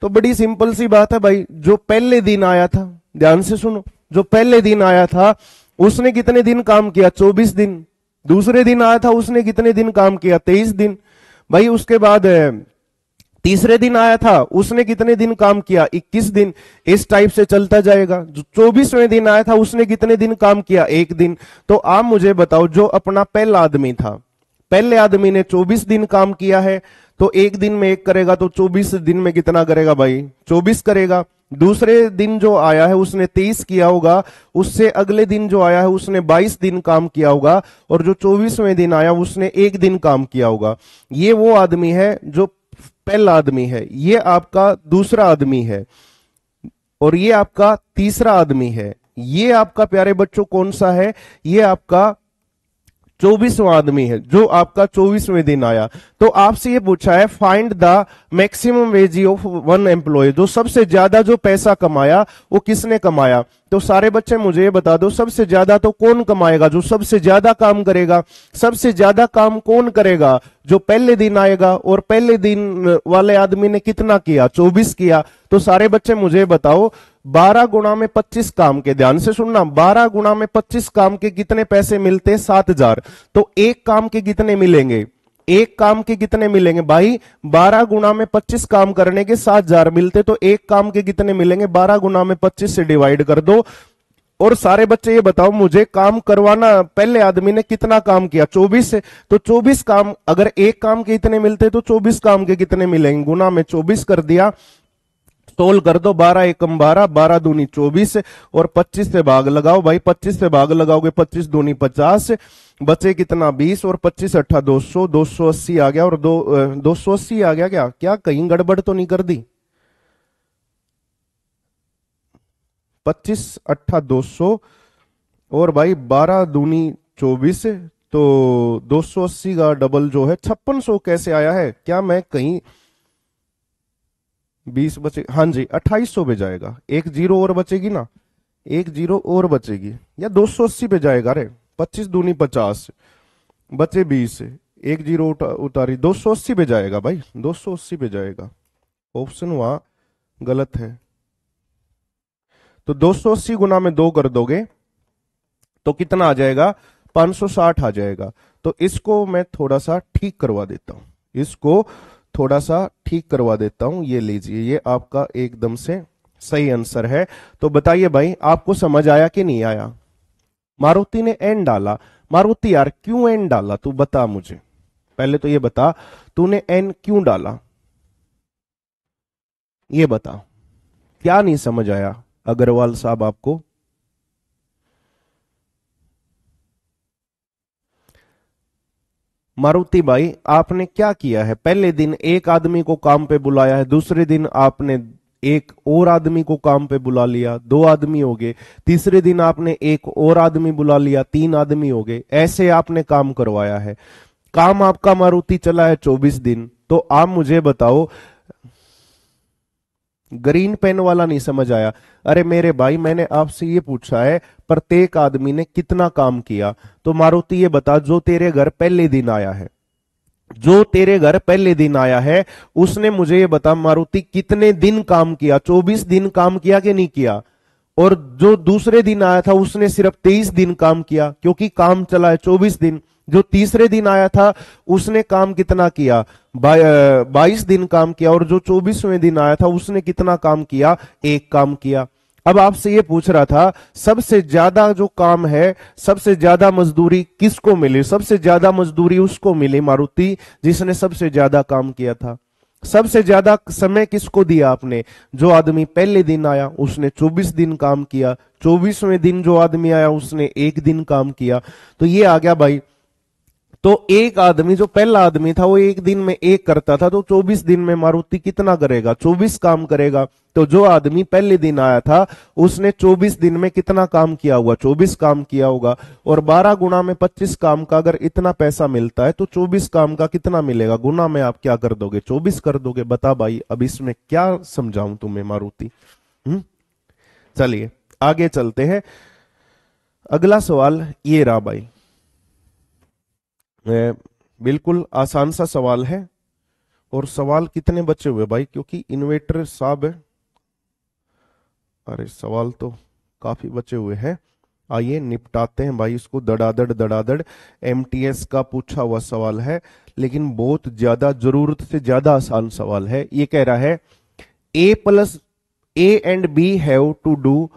तो बड़ी सिंपल सी बात है भाई जो पहले दिन आया था ध्यान से सुनो जो पहले दिन आया था उसने कितने दिन काम किया चौबीस दिन दूसरे दिन आया था उसने कितने दिन काम किया तेईस दिन भाई उसके बाद तीसरे दिन आया था उसने कितने दिन काम किया 21 दिन इस टाइप से चलता जाएगा जो चौबीसवें दिन आया था उसने कितने दिन काम किया एक दिन तो आप मुझे बताओ जो अपना पहला आदमी था पहले आदमी ने 24 दिन काम किया है तो एक दिन में एक करेगा तो 24 दिन में कितना करेगा भाई 24 करेगा दूसरे दिन जो आया है उसने तेईस किया होगा उससे अगले दिन जो आया है उसने बाईस दिन काम किया होगा और जो चौबीसवें दिन आया उसने एक दिन काम किया होगा ये वो आदमी है जो पहला आदमी है ये आपका दूसरा आदमी है और ये आपका तीसरा आदमी है ये आपका प्यारे बच्चों कौन सा है ये आपका चौबीसवा आदमी है जो आपका चौबीसवें दिन आया तो आपसे ये पूछा है find the maximum wage of one employee जो सबसे ज्यादा जो पैसा कमाया वो किसने कमाया तो सारे बच्चे मुझे ये बता दो सबसे ज्यादा तो कौन कमाएगा जो सबसे ज्यादा काम करेगा सबसे ज्यादा काम कौन करेगा जो पहले दिन आएगा और पहले दिन वाले आदमी ने कितना किया चौबीस किया तो सारे बच्चे मुझे बताओ बारह गुणा में पच्चीस काम के ध्यान से सुनना बारह गुणा में पच्चीस काम के कितने पैसे मिलते सात हजार तो एक काम के कितने मिलेंगे एक काम के कितने मिलेंगे भाई बारह गुणा में पच्चीस काम करने के सात हजार मिलते तो एक काम के कितने मिलेंगे बारह गुणा में पच्चीस से डिवाइड कर दो और सारे बच्चे ये बताओ मुझे काम करवाना पहले आदमी ने कितना काम किया 24 तो 24 काम अगर एक काम के इतने मिलते तो 24 काम के कितने मिलेंगे गुना में 24 कर दिया तोल कर दो बारह एकम बारह बारह दूनी चौबीस और पच्चीस से भाग लगाओ भाई पच्चीस से भाग लगाओगे पच्चीस दूनी पचास बचे कितना बीस और पच्चीस अट्ठा दो सौ दो सौ अस्सी आ गया और दो दो सौ अस्सी आ गया क्या क्या कहीं गड़बड़ तो नहीं कर दी पच्चीस अट्ठा दो सौ और भाई बारह दूनी चौबीस तो दो सौ अस्सी का डबल जो है छप्पन सौ कैसे आया है क्या मैं कहीं बीस बचे हाँ जी अट्ठाईस सौ पे जाएगा एक जीरो और बचेगी ना एक जीरो और बचेगी या दो सौ अस्सी पे जाएगा अरे पच्चीस दूनी पचास बचे बीस एक जीरो उता, उतारी दो सौ अस्सी पे जाएगा भाई दो सौ अस्सी पे जाएगा ऑप्शन वहां गलत है तो दो सौ अस्सी गुना में दो कर दोगे तो कितना आ जाएगा पांच साठ आ जाएगा तो इसको मैं थोड़ा सा ठीक करवा देता हूं इसको थोड़ा सा ठीक करवा देता हूं ये लीजिए ये आपका एकदम से सही आंसर है तो बताइए भाई आपको समझ आया कि नहीं आया मारुति ने एन डाला मारुति यार क्यों एन डाला तू बता मुझे पहले तो ये बता तूने एन क्यों डाला ये बता क्या नहीं समझ आया अग्रवाल साहब आपको मारुति भाई आपने क्या किया है पहले दिन एक आदमी को काम पे बुलाया है दूसरे दिन आपने एक और आदमी को काम पे बुला लिया दो आदमी हो गए तीसरे दिन आपने एक और आदमी बुला लिया तीन आदमी हो गए ऐसे आपने काम करवाया है काम आपका मारुति चला है चौबीस दिन तो आप मुझे बताओ ग्रीन पेन वाला नहीं समझ आया अरे मेरे भाई मैंने आपसे ये पूछा है प्रत्येक आदमी ने कितना काम किया तो मारुति ये बता जो तेरे घर पहले दिन आया है जो तेरे घर पहले दिन आया है उसने मुझे ये बता मारुति कितने दिन काम किया 24 दिन काम किया कि नहीं किया और जो दूसरे दिन आया था उसने सिर्फ 23 दिन काम किया क्योंकि काम चला है चौबीस दिन जो तीसरे दिन आया था उसने काम कितना किया बाईस दिन काम किया और जो चौबीसवें दिन आया था उसने कितना काम किया एक काम किया अब आपसे ये पूछ रहा था सबसे ज्यादा जो काम है सबसे ज्यादा मजदूरी किसको मिली सबसे ज्यादा मजदूरी उसको मिली मारुति जिसने सबसे ज्यादा काम किया था सबसे ज्यादा समय किसको दिया आपने जो आदमी पहले दिन आया उसने 24 दिन काम किया 24वें दिन जो आदमी आया उसने एक दिन काम किया तो ये आ गया भाई तो एक आदमी जो पहला आदमी था वो एक दिन में एक करता था तो 24 दिन में मारुति कितना करेगा 24 काम करेगा तो जो आदमी पहले दिन आया था उसने 24 दिन में कितना काम किया होगा 24 काम किया होगा और 12 गुना में 25 काम का अगर इतना पैसा मिलता है तो 24 काम का कितना मिलेगा गुना में आप क्या कर दोगे चौबीस कर दोगे बता भाई अब इसमें क्या समझाऊं तुम्हें मारुति हम्म? चलिए आगे चलते हैं अगला सवाल ये रहा भाई बिल्कुल आसान सा सवाल है और सवाल कितने बचे हुए भाई क्योंकि इन्वेटर साहब है अरे सवाल तो काफी बचे हुए हैं आइए निपटाते हैं भाई इसको दड़ादड़ दड़ादड़ एमटीएस का पूछा हुआ सवाल है लेकिन बहुत ज्यादा जरूरत से ज्यादा आसान सवाल है ये कह रहा है A plus A and B have to do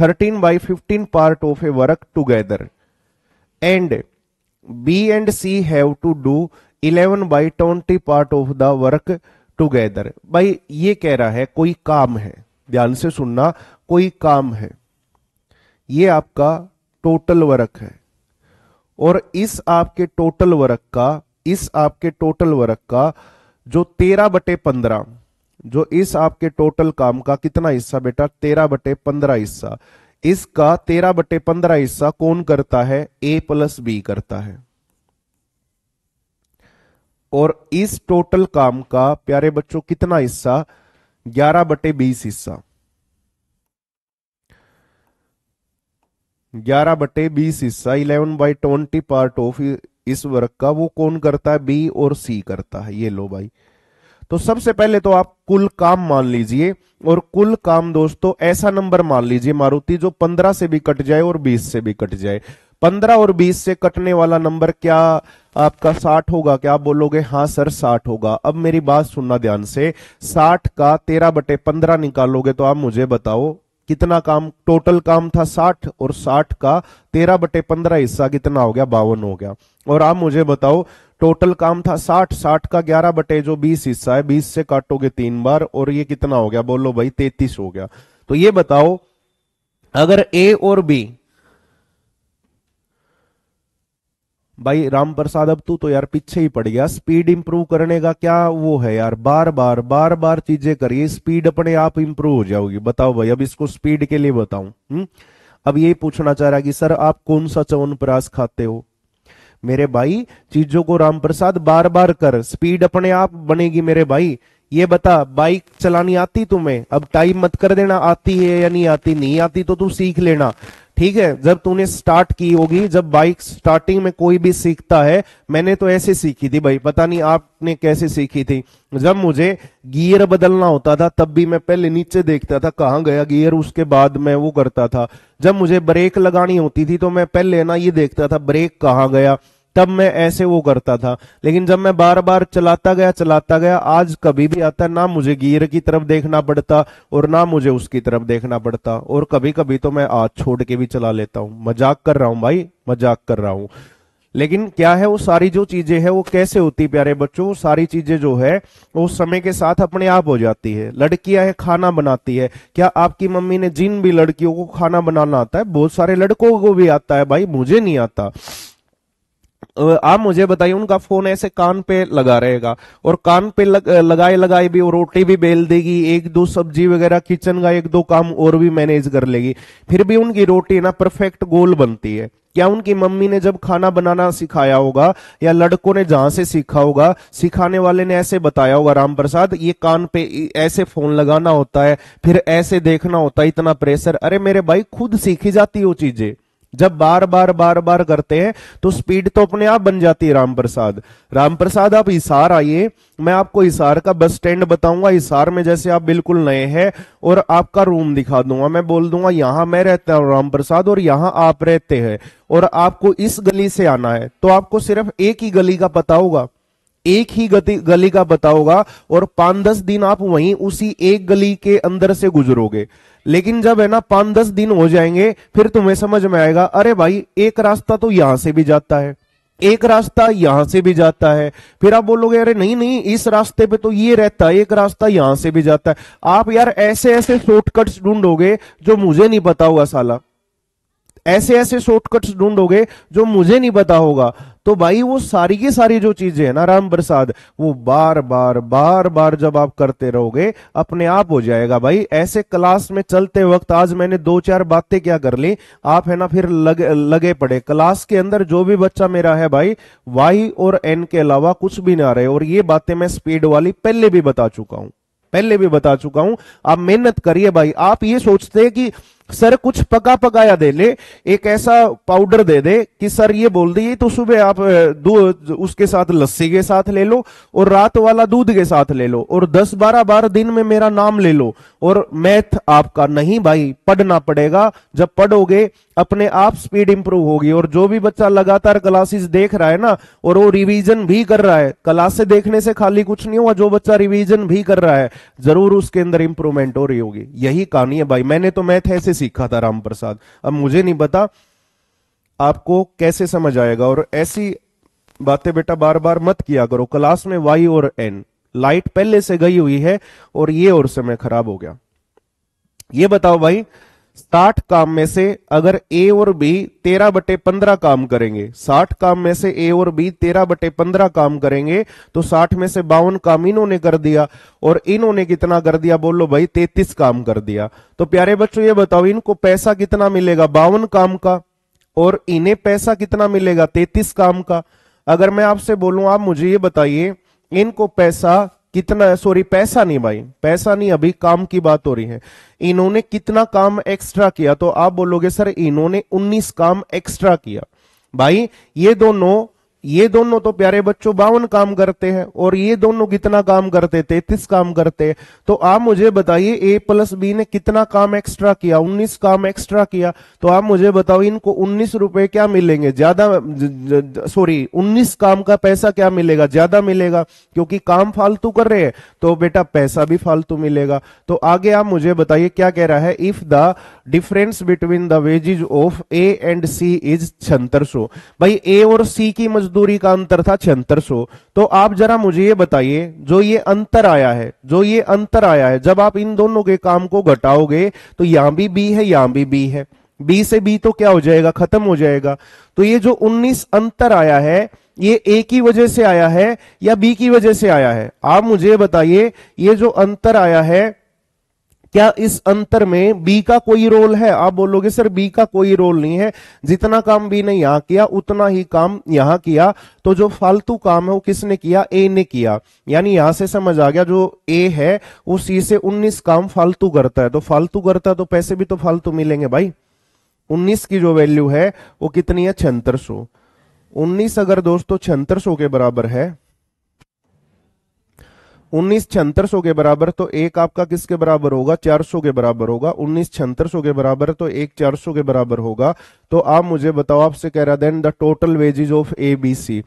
thirteen by fifteen part of a work together and B and C have to do 11 by 20 part of the work together. भाई ये कह रहा है कोई काम है ध्यान से सुनना कोई काम है ये आपका टोटल वर्क है और इस आपके टोटल वर्क का इस आपके टोटल वर्क का जो तेरह बटे पंद्रह जो इस आपके टोटल काम का कितना हिस्सा बेटा तेरह बटे पंद्रह हिस्सा इसका तेरह बटे पंद्रह हिस्सा कौन करता है ए प्लस बी करता है और इस टोटल काम का प्यारे बच्चों कितना हिस्सा ग्यारह बटे बीस हिस्सा ग्यारह बटे बीस हिस्सा eleven by twenty part of इस वर्क का वो कौन करता है बी और सी करता है ये लो भाई तो सबसे पहले तो आप कुल काम मान लीजिए और कुल काम दोस्तों ऐसा नंबर मान लीजिए मारुति जो पंद्रह से भी कट जाए और बीस से भी कट जाए पंद्रह और बीस से कटने वाला नंबर क्या आपका साठ होगा क्या आप बोलोगे हाँ सर साठ होगा अब मेरी बात सुनना ध्यान से साठ का तेरह बटे पंद्रह निकालोगे तो आप मुझे बताओ कितना काम टोटल काम था साठ और साठ का तेरह बटे पंद्रह हिस्सा कितना हो गया बावन हो गया और आप मुझे बताओ टोटल काम था साठ साठ का ग्यारह बटे जो बीस हिस्सा है बीस से काटोगे तीन बार और ये कितना हो गया बोलो भाई तैतीस हो गया तो ये बताओ अगर ए और बी भाई राम प्रसाद अब तू तो यार पीछे ही पड़ गया स्पीड इंप्रूव करने का क्या वो है यार बार बार बार बार चीजें करिए स्पीड अपने आप इंप्रूव हो जाओगी बताओ भाई अब इसको स्पीड के लिए बताऊं हम्म? अब ये पूछना चाह रहा कि सर आप कौन सा चवन प्रास खाते हो मेरे भाई चीजों को राम प्रसाद बार बार कर स्पीड अपने आप बनेगी मेरे भाई ये बता बाइक चलानी आती तुम्हें अब टाइम मत कर देना आती है या नहीं आती नहीं आती तो तू सीख लेना ठीक है जब तूने स्टार्ट की होगी जब बाइक स्टार्टिंग में कोई भी सीखता है मैंने तो ऐसे सीखी थी भाई पता नहीं आपने कैसे सीखी थी जब मुझे गियर बदलना होता था तब भी मैं पहले नीचे देखता था कहाँ गया गियर उसके बाद मैं वो करता था जब मुझे ब्रेक लगानी होती थी तो मैं पहले ना ये देखता था ब्रेक कहाँ गया तब मैं ऐसे वो करता था लेकिन जब मैं बार बार चलाता गया चलाता गया आज कभी भी आता ना मुझे गियर की तरफ देखना पड़ता और ना मुझे उसकी तरफ देखना पड़ता और कभी कभी तो मैं आज छोड़ के भी चला लेता हूं मजाक कर रहा हूं भाई मजाक कर रहा हूं लेकिन क्या है वो सारी जो चीजें है वो कैसे होती प्यारे बच्चों वो सारी चीजें जो है वो समय के साथ अपने आप हो जाती है लड़कियां है खाना बनाती है क्या आपकी मम्मी ने जिन भी लड़कियों को खाना बनाना आता है बहुत सारे लड़कों को भी आता है भाई मुझे नहीं आता आप मुझे बताइए उनका फोन ऐसे कान पे लगा रहेगा और कान पे लग, लगाए लगाए भी वो रोटी भी बेल देगी एक दो सब्जी वगैरह किचन का एक दो काम और भी मैनेज कर लेगी फिर भी उनकी रोटी ना परफेक्ट गोल बनती है क्या उनकी मम्मी ने जब खाना बनाना सिखाया होगा या लड़कों ने जहां से सीखा होगा सिखाने वाले ने ऐसे बताया होगा राम प्रसाद ये कान पे ऐसे फोन लगाना होता है फिर ऐसे देखना होता है इतना प्रेशर अरे मेरे भाई खुद सीखी जाती वो चीजें जब बार बार बार बार करते हैं तो स्पीड तो अपने आप बन जाती है राम प्रसाद राम प्रसाद आप हिसार आइए मैं आपको हिसार का बस स्टैंड बताऊंगा हिसार में जैसे आप बिल्कुल नए हैं और आपका रूम दिखा दूंगा मैं बोल दूंगा यहां मैं रहता हूं राम प्रसाद और यहां आप रहते हैं और आपको इस गली से आना है तो आपको सिर्फ एक ही गली का पता होगा एक ही गति गली का बताओगा और पांच दस दिन आप वहीं उसी एक गली के अंदर से गुजरोगे लेकिन जब है ना पांच दस दिन हो जाएंगे फिर तुम्हें समझ में आएगा अरे भाई एक रास्ता तो यहां से भी जाता है एक रास्ता यहां से भी जाता है फिर आप बोलोगे अरे नहीं नहीं इस रास्ते पे तो ये रहता है एक रास्ता यहां से भी जाता है आप यार ऐसे ऐसे शॉर्टकट्स ढूंढोगे जो मुझे नहीं पता हुआ साला ऐसे ऐसे शॉर्टकट ढूंढोगे जो मुझे नहीं पता होगा तो भाई वो सारी की सारी जो चीजें है ना राम प्रसाद वो बार बार बार बार जब आप करते रहोगे अपने आप हो जाएगा भाई ऐसे क्लास में चलते वक्त आज मैंने दो चार बातें क्या कर ली आप है ना फिर लग, लगे पड़े क्लास के अंदर जो भी बच्चा मेरा है भाई वाई और एन के अलावा कुछ भी ना रहे और ये बातें मैं स्पीड वाली पहले भी बता चुका हूं पहले भी बता चुका हूं आप मेहनत करिए भाई आप ये सोचते हैं कि सर कुछ पका पकाया दे ले एक ऐसा पाउडर दे दे कि सर ये बोल दिए तो सुबह आप दूध उसके साथ लस्सी के साथ ले लो और रात वाला दूध के साथ ले लो और दस बारह बारह दिन में मेरा नाम ले लो और मैथ आपका नहीं भाई पढ़ना पड़ेगा जब पढ़ोगे अपने आप स्पीड इंप्रूव होगी और जो भी बच्चा लगातार क्लासेस देख रहा है ना और वो रिवीजन भी कर रहा है क्लास से देखने से खाली कुछ नहीं हुआ जो बच्चा रिवीजन भी कर रहा है जरूर उसके अंदर इंप्रूवमेंट हो रही होगी यही कहानी है भाई मैंने तो मैथ ऐसे सीखा था राम प्रसाद अब मुझे नहीं पता आपको कैसे समझ आएगा और ऐसी बातें बेटा बार बार मत किया करो क्लास में वाई और एन लाइट पहले से गई हुई है और ये और समय खराब हो गया ये बताओ भाई साठ काम में से अगर ए और बी तेरह बटे पंद्रह काम करेंगे साठ काम में से ए और बी तेरह बटे पंद्रह काम करेंगे तो साठ में से बावन काम इन्होंने कर दिया और इन्होंने कितना कर दिया बोलो भाई तैतीस काम कर दिया तो प्यारे बच्चों ये बताओ इनको पैसा कितना मिलेगा बावन काम का और इन्हें पैसा कितना मिलेगा तैतीस काम का अगर मैं आपसे बोलूं आप मुझे ये बताइए इनको पैसा कितना है सॉरी पैसा नहीं भाई पैसा नहीं अभी काम की बात हो रही है इन्होंने कितना काम एक्स्ट्रा किया तो आप बोलोगे सर इन्होंने 19 काम एक्स्ट्रा किया भाई ये दोनों ये दोनों तो प्यारे बच्चों बावन काम करते हैं और ये दोनों कितना काम करते तैतीस काम करते हैं तो आप मुझे बताइए ए प्लस बी ने कितना काम एक्स्ट्रा किया उन्नीस काम एक्स्ट्रा किया तो आप मुझे बताओ इनको उन्नीस रुपए क्या मिलेंगे ज्यादा सॉरी उन्नीस काम का पैसा क्या मिलेगा ज्यादा मिलेगा क्योंकि काम फालतू कर रहे हैं तो बेटा पैसा भी फालतू मिलेगा तो आगे आप मुझे बताइए क्या कह रहा है if the difference between the wages of A and C is छहत्तर भाई ए और सी की दूरी का अंतर था छिहत्तर तो आप जरा मुझे ये बताइए जो ये अंतर आया है जो ये अंतर आया है जब आप इन दोनों के काम को घटाओगे तो यहां भी बी है यहां भी बी है बी से बी तो क्या हो जाएगा खत्म हो जाएगा तो ये जो 19 अंतर आया है ये ए की वजह से आया है या बी की वजह से आया है आप मुझे बताइए ये जो अंतर आया है क्या इस अंतर में बी का कोई रोल है आप बोलोगे सर बी का कोई रोल नहीं है जितना काम बी ने यहां किया उतना ही काम यहां किया तो जो फालतू काम है वो किसने किया ए ने किया यानी यहां से समझ आ गया जो ए है वो सी से 19 काम फालतू करता है तो फालतू करता है तो पैसे भी तो फालतू मिलेंगे भाई 19 की जो वैल्यू है वो कितनी है छिहत्तर सो उन्नीस अगर दोस्तों छिहत्तर के बराबर है उन्नीस छहत्तर सौ के बराबर तो एक आपका किसके बराबर होगा चार सौ के बराबर होगा उन्नीस छहत्तर सौ के बराबर तो एक चार सौ के बराबर होगा तो आप मुझे बताओ आपसे कह रहा then the total wages of A B C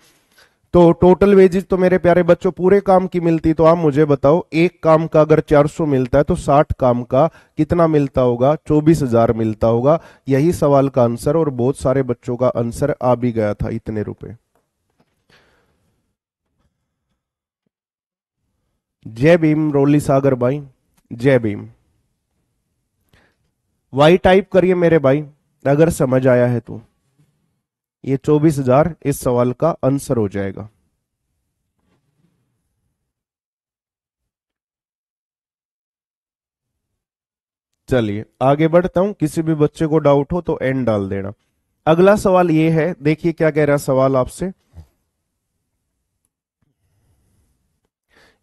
तो टोटल वेजेज तो मेरे प्यारे बच्चों पूरे काम की मिलती तो आप मुझे बताओ एक काम का अगर 400 मिलता है तो 60 काम का कितना मिलता होगा चौबीस हजार मिलता होगा यही सवाल का आंसर और बहुत सारे बच्चों का आंसर आ भी गया था इतने रुपए जय भीम रोली सागर भाई जय भीम वाई टाइप करिए मेरे भाई अगर समझ आया है तो ये चौबीस हजार इस सवाल का आंसर हो जाएगा चलिए आगे बढ़ता हूं किसी भी बच्चे को डाउट हो तो एंड डाल देना अगला सवाल ये है देखिए क्या कह रहा सवाल आपसे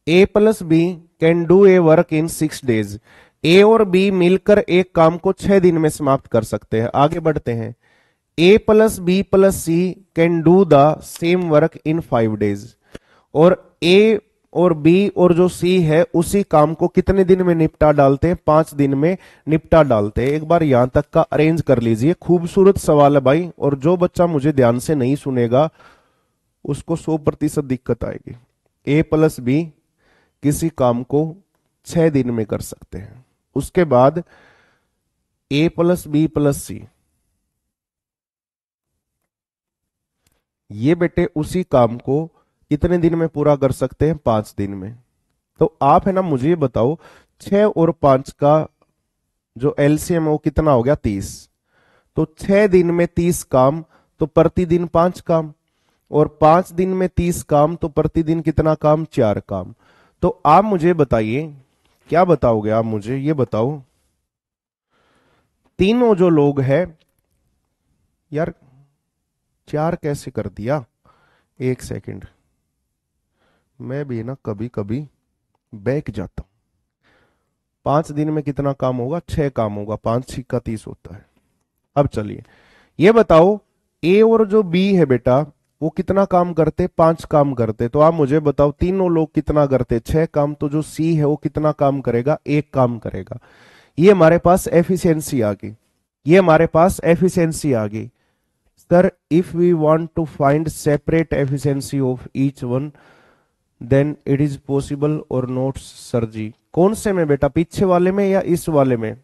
A plus B can do a work in six days A और बी मिलकर एक काम को छह दिन में समाप्त कर सकते हैं आगे बढ़ते हैं A plus B plus C can do the same work in five days और ए और बी और जो सी है उसी काम को कितने दिन में निपटा डालते हैं पांच दिन में निपटा डालते हैं एक बार यहां तक का अरेंज कर लीजिए खूबसूरत सवाल है भाई और जो बच्चा मुझे ध्यान से नहीं सुनेगा उसको सौ प्रतिशत दिक्कत आएगी ए प्लस बी किसी काम को छह दिन में कर सकते हैं उसके बाद A plus B plus C ये बेटे उसी काम को कितने दिन में पूरा कर सकते हैं पांच दिन में तो आप है ना मुझे ये बताओ छह और पांच का जो एलसीएम है वो कितना हो गया तीस तो छह दिन में तीस काम तो प्रतिदिन पांच काम और पांच दिन में तीस काम तो प्रतिदिन कितना काम चार काम तो आप मुझे बताइए क्या बताओगे आप मुझे ये बताओ तीनों जो लोग हैं यार चार कैसे कर दिया एक सेकंड मैं भी ना कभी कभी बैक जाता हूं पांच दिन में कितना काम होगा छह काम होगा पांच छिक्का तीस होता है अब चलिए ये बताओ ए और जो बी है बेटा वो कितना काम करते पांच काम करते तो आप मुझे बताओ तीनों लोग कितना करते छह काम तो जो सी है वो कितना काम करेगा एक काम करेगा ये हमारे पास एफिशिएंसी आ गई ये हमारे पास एफिशिएंसी आ गई sir if we want to find separate efficiency of each one then it is possible और नोट सर जी कौन से में बेटा पीछे वाले में या इस वाले में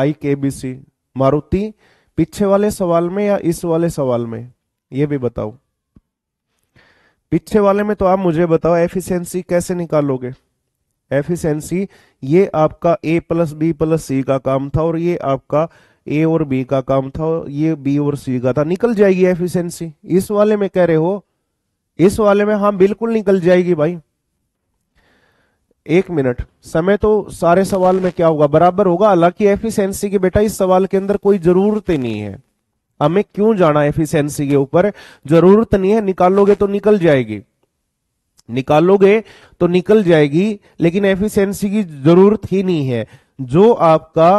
लाइक एबीसी मारुति पीछे वाले सवाल में या इस वाले सवाल में ये भी बताओ पीछे वाले में तो आप मुझे बताओ एफिशिएंसी कैसे निकालोगे एफिशिएंसी ये आपका A plus B plus C का काम था और ये आपका ए और बी का काम था और ये बी और सी का था निकल जाएगी एफिशिएंसी इस वाले में कह रहे हो इस वाले में हाँ बिल्कुल निकल जाएगी भाई एक मिनट समय तो सारे सवाल में क्या होगा बराबर होगा हालांकि एफिशिएंसी की बेटा इस सवाल के अंदर कोई जरूरत ही नहीं है हमें क्यों जाना एफिशिएंसी के ऊपर जरूरत नहीं है निकालोगे तो निकल जाएगी निकालोगे तो निकल जाएगी लेकिन एफिशिएंसी की जरूरत ही नहीं है जो आपका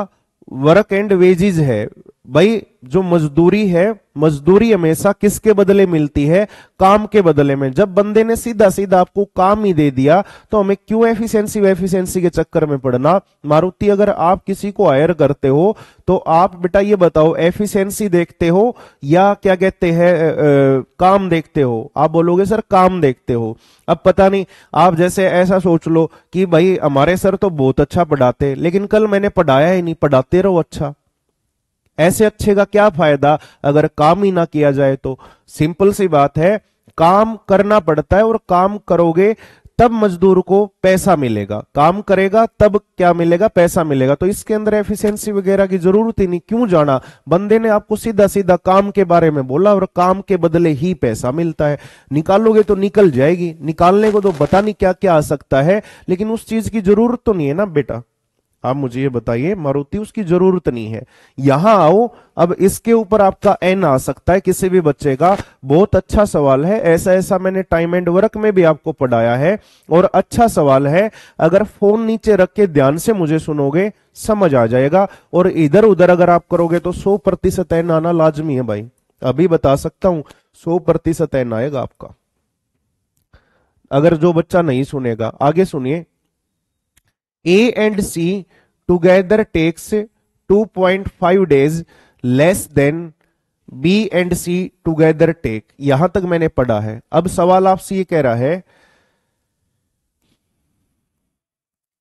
वर्क एंड वेजेस है भाई जो मजदूरी है मजदूरी हमेशा किसके बदले मिलती है काम के बदले में जब बंदे ने सीधा सीधा आपको काम ही दे दिया तो हमें क्यों एफिशिएंसी एफिशिएंसी के चक्कर में पड़ना मारुति अगर आप किसी को हायर करते हो तो आप बेटा ये बताओ एफिशिएंसी देखते हो या क्या कहते हैं काम देखते हो आप बोलोगे सर काम देखते हो अब पता नहीं आप जैसे ऐसा सोच लो कि भाई हमारे सर तो बहुत अच्छा पढ़ाते लेकिन कल मैंने पढ़ाया ही नहीं पढ़ाते रहो अच्छा ऐसे अच्छे का क्या फायदा अगर काम ही ना किया जाए तो सिंपल सी बात है काम करना पड़ता है और काम करोगे तब मजदूर को पैसा मिलेगा काम करेगा तब क्या मिलेगा पैसा मिलेगा तो इसके अंदर एफिशिएंसी वगैरह की जरूरत ही नहीं क्यों जाना बंदे ने आपको सीधा सीधा काम के बारे में बोला और काम के बदले ही पैसा मिलता है निकालोगे तो निकल जाएगी निकालने को तो पता नहीं क्या क्या आ सकता है लेकिन उस चीज की जरूरत तो नहीं है ना बेटा आप मुझे ये बताइए मारुति उसकी जरूरत नहीं है यहां आओ अब इसके ऊपर आपका एन आ सकता है किसी भी बच्चे का बहुत अच्छा सवाल है ऐसा ऐसा मैंने टाइम एंड वर्क में भी आपको पढ़ाया है और अच्छा सवाल है अगर फोन नीचे रख के ध्यान से मुझे सुनोगे समझ आ जाएगा और इधर उधर अगर आप करोगे तो सौ प्रतिशत एन आना लाजमी है भाई अभी बता सकता हूं सौ प्रतिशत एन आएगा आपका अगर जो बच्चा नहीं सुनेगा आगे सुनिए A and C together takes 2.5 days less than B and C together take. यहां तक मैंने पढ़ा है अब सवाल आपसे ये कह रहा है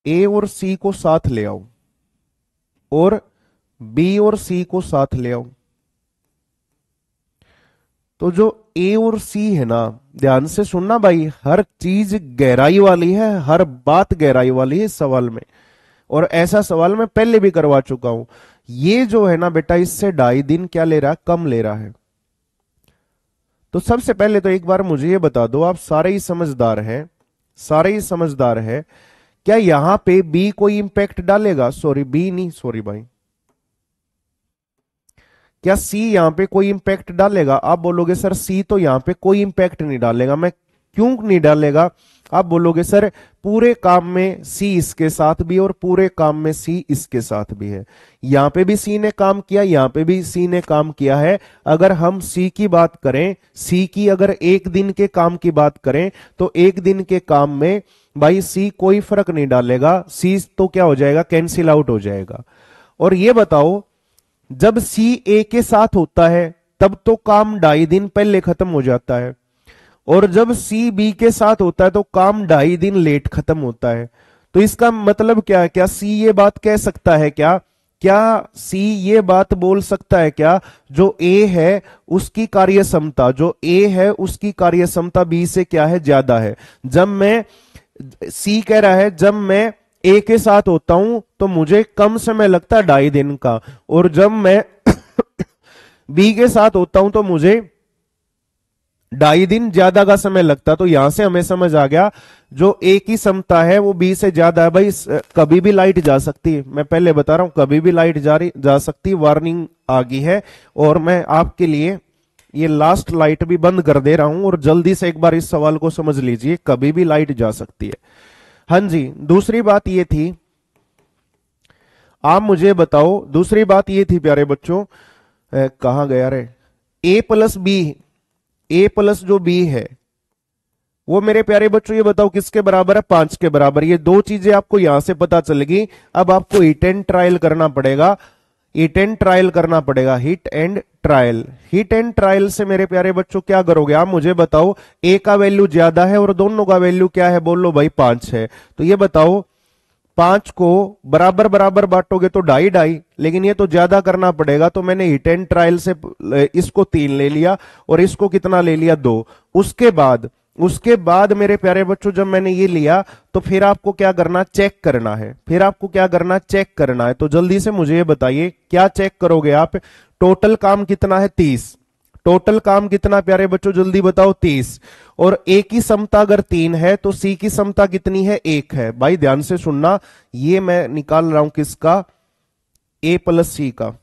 ए और सी को साथ ले आओ और बी और सी को साथ ले आओ तो जो ए और सी है ना ध्यान से सुनना भाई हर चीज गहराई वाली है हर बात गहराई वाली है सवाल में और ऐसा सवाल मैं पहले भी करवा चुका हूं ये जो है ना बेटा इससे ढाई दिन क्या ले रहा कम ले रहा है तो सबसे पहले तो एक बार मुझे ये बता दो आप सारे ही समझदार हैं सारे ही समझदार हैं क्या यहां पे बी कोई इंपैक्ट डालेगा सॉरी बी नहीं सॉरी भाई क्या सी यहां पे कोई इंपैक्ट डालेगा आप बोलोगे सर सी तो यहां पे कोई इंपैक्ट नहीं डालेगा मैं क्यों नहीं डालेगा आप बोलोगे सर पूरे काम में सी इसके साथ भी और पूरे काम में सी इसके साथ भी है यहां पे भी सी ने काम किया यहां पे भी सी ने काम किया है अगर हम सी की बात करें सी की अगर एक दिन के काम की बात करें तो एक दिन के काम में भाई सी कोई फर्क नहीं डालेगा सी तो क्या हो जाएगा कैंसिल आउट हो जाएगा और ये बताओ जब सी ए के साथ होता है तब तो काम ढाई दिन पहले खत्म हो जाता है और जब सी बी के साथ होता है तो काम ढाई दिन लेट खत्म होता है तो इसका मतलब क्या है क्या सी ये बात कह सकता है क्या क्या सी ये बात बोल सकता है क्या जो ए है उसकी कार्य क्षमता जो ए है उसकी कार्य क्षमता बी से क्या है ज्यादा है जब मैं सी कह रहा है जब मैं ए के साथ होता हूं तो मुझे कम समय लगता है ढाई दिन का और जब मैं [coughs] बी के साथ होता हूं तो मुझे ढाई दिन ज्यादा का समय लगता तो यहां से हमें समझ आ गया जो ए की समता है वो बी से ज्यादा है भाई कभी भी लाइट जा सकती है मैं पहले बता रहा हूं कभी भी लाइट जा रही जा सकती वार्निंग आ गई है और मैं आपके लिए ये लास्ट लाइट भी बंद कर दे रहा हूं और जल्दी से एक बार इस सवाल को समझ लीजिए कभी भी लाइट जा सकती है हाँ जी दूसरी बात ये थी आप मुझे बताओ दूसरी बात ये थी प्यारे बच्चों कहा गया रे A plus B A plus जो बी है वो मेरे प्यारे बच्चों ये बताओ किसके बराबर है पांच के बराबर ये दो चीजें आपको यहां से पता चलेगी अब आपको इटेंट ट्रायल करना पड़ेगा हिट एंड ट्रायल करना पड़ेगा hit and trial hit and trial से मेरे प्यारे बच्चों क्या करोगे आप मुझे बताओ ए का वैल्यू ज्यादा है और दोनों का वैल्यू क्या है बोल लो भाई पांच है तो ये बताओ पांच को बराबर बराबर बांटोगे तो ढाई ढाई लेकिन ये तो ज्यादा करना पड़ेगा तो मैंने हिट एंड ट्रायल से इसको तीन ले लिया और इसको कितना ले लिया दो उसके बाद उसके बाद मेरे प्यारे बच्चों जब मैंने ये लिया तो फिर आपको क्या करना चेक करना है फिर आपको क्या करना चेक करना है तो जल्दी से मुझे ये बताइए क्या चेक करोगे आप टोटल काम कितना है तीस टोटल काम कितना प्यारे बच्चों जल्दी बताओ तीस और ए की समता अगर तीन है तो सी की समता कितनी है एक है भाई ध्यान से सुनना ये मैं निकाल रहा हूं किसका ए प्लस सी का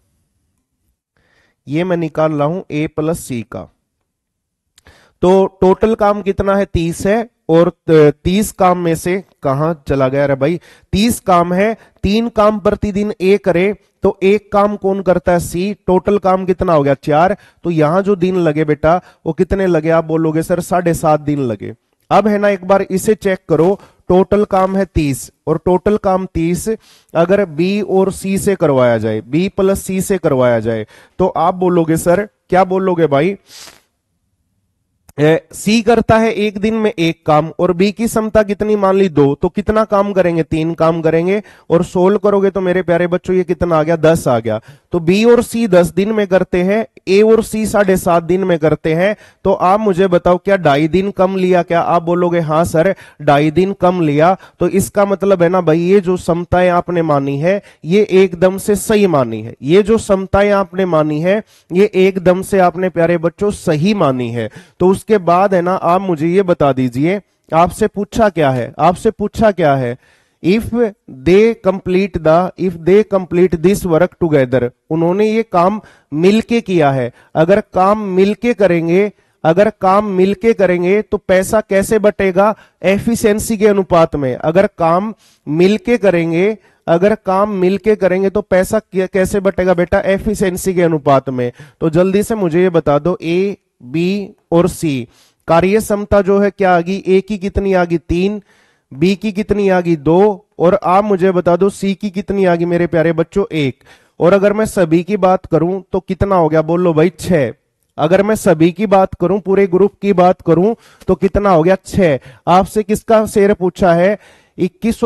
ये मैं निकाल रहा हूं ए प्लस सी का तो टोटल काम कितना है तीस है और तीस काम में से कहा चला गया रे भाई तीस काम है तीन काम प्रतिदिन ए करे तो एक काम कौन करता है सी टोटल काम कितना हो गया चार तो यहां जो दिन लगे बेटा वो कितने लगे आप बोलोगे सर साढ़े सात दिन लगे अब है ना एक बार इसे चेक करो टोटल काम है तीस और टोटल काम तीस अगर बी और सी से करवाया जाए बी प्लस सी से करवाया जाए तो आप बोलोगे सर क्या बोलोगे भाई सी करता है एक दिन में एक काम और बी की क्षमता कितनी मान ली दो तो कितना काम करेंगे तीन काम करेंगे और सोल्व करोगे तो मेरे प्यारे बच्चों ये कितना आ गया दस आ गया तो बी और सी दस दिन में करते हैं ए और सी साढ़े सात दिन में करते हैं तो आप मुझे बताओ क्या ढाई दिन कम लिया क्या आप बोलोगे हाँ सर ढाई दिन कम लिया तो इसका मतलब है ना भाई ये जो समताएं आपने मानी है ये एकदम से सही मानी है ये जो समताएं आपने मानी है ये एकदम से आपने प्यारे बच्चों सही मानी है तो उसके बाद है ना आप मुझे ये बता दीजिए आपसे पूछा क्या है आपसे पूछा क्या है if they complete the if they complete this work together उन्होंने ये काम मिलके किया है अगर काम मिलके करेंगे अगर काम मिलके करेंगे तो पैसा कैसे बटेगा एफिशिएंसी के अनुपात में अगर काम मिलके करेंगे अगर काम मिलके करेंगे तो पैसा कैसे बटेगा बेटा एफिशिएंसी के अनुपात में तो जल्दी से मुझे ये बता दो ए बी और सी कार्य क्षमता जो है क्या आ गई ए की कितनी आ गई तीन बी की कितनी आ गई दो और आप मुझे बता दो सी की कितनी आ गई मेरे प्यारे बच्चों एक और अगर मैं सभी की बात करूं तो कितना हो गया बोल लो भाई छह अगर मैं सभी की बात करूं पूरे ग्रुप की बात करूं तो कितना हो गया छह आपसे किसका शेयर पूछा है इक्कीस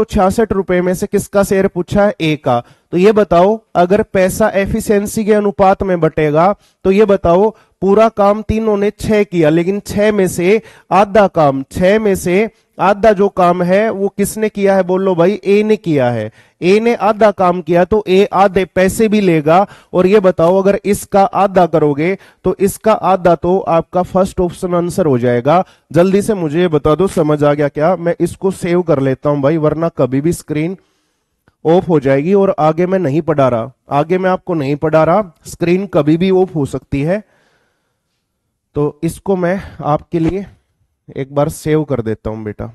रुपए में से किसका शेयर पूछा है ए का तो ये बताओ अगर पैसा एफिशिएंसी के अनुपात में बटेगा तो ये बताओ पूरा काम तीनों ने छह किया लेकिन छह में से आधा काम छह में से आधा जो काम है वो किसने किया है बोल लो भाई ए ने किया है ए ने आधा काम किया तो ए आधे पैसे भी लेगा और ये बताओ अगर इसका आधा करोगे तो इसका आधा तो आपका फर्स्ट ऑप्शन आंसर हो जाएगा जल्दी से मुझे बता दो समझ आ गया क्या मैं इसको सेव कर लेता हूं भाई वरना कभी भी स्क्रीन ऑफ हो जाएगी और आगे मैं नहीं पढ़ा रहा आगे मैं आपको नहीं पढ़ा रहा स्क्रीन कभी भी ऑफ हो सकती है तो इसको मैं आपके लिए एक बार सेव कर देता हूं बेटा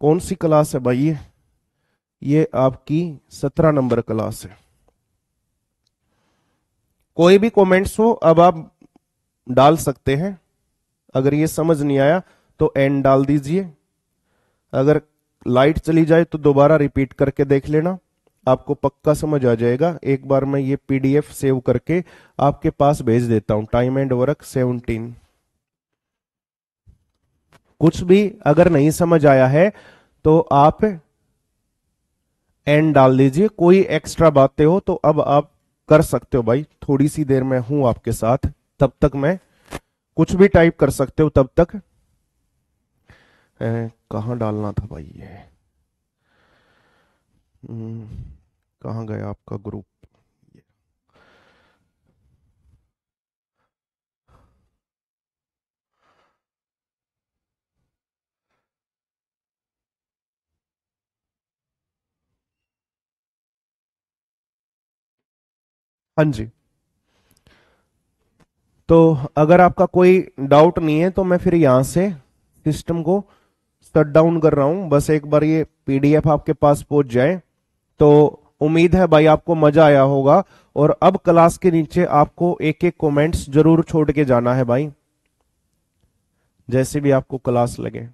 कौन सी क्लास है भाई ये ये आपकी सत्रह नंबर क्लास है कोई भी कमेंट्स हो अब आप डाल सकते हैं अगर ये समझ नहीं आया तो एंड डाल दीजिए अगर लाइट चली जाए तो दोबारा रिपीट करके देख लेना आपको पक्का समझ आ जाएगा एक बार मैं ये पीडीएफ सेव करके आपके पास भेज देता हूं टाइम एंड वर्क सेवनटीन कुछ भी अगर नहीं समझ आया है तो आप एंड डाल दीजिए कोई एक्स्ट्रा बातें हो तो अब आप कर सकते हो भाई थोड़ी सी देर में हूं आपके साथ तब तक मैं कुछ भी टाइप कर सकते हो तब तक कहा डालना था भाई ये हम्म, कहा गया आपका ग्रुप हाँ जी तो अगर आपका कोई डाउट नहीं है तो मैं फिर यहां से सिस्टम को शट डाउन कर रहा हूं बस एक बार ये पीडीएफ आपके पास पहुंच जाए तो उम्मीद है भाई आपको मजा आया होगा और अब क्लास के नीचे आपको एक एक कमेंट्स जरूर छोड़ के जाना है भाई जैसे भी आपको क्लास लगे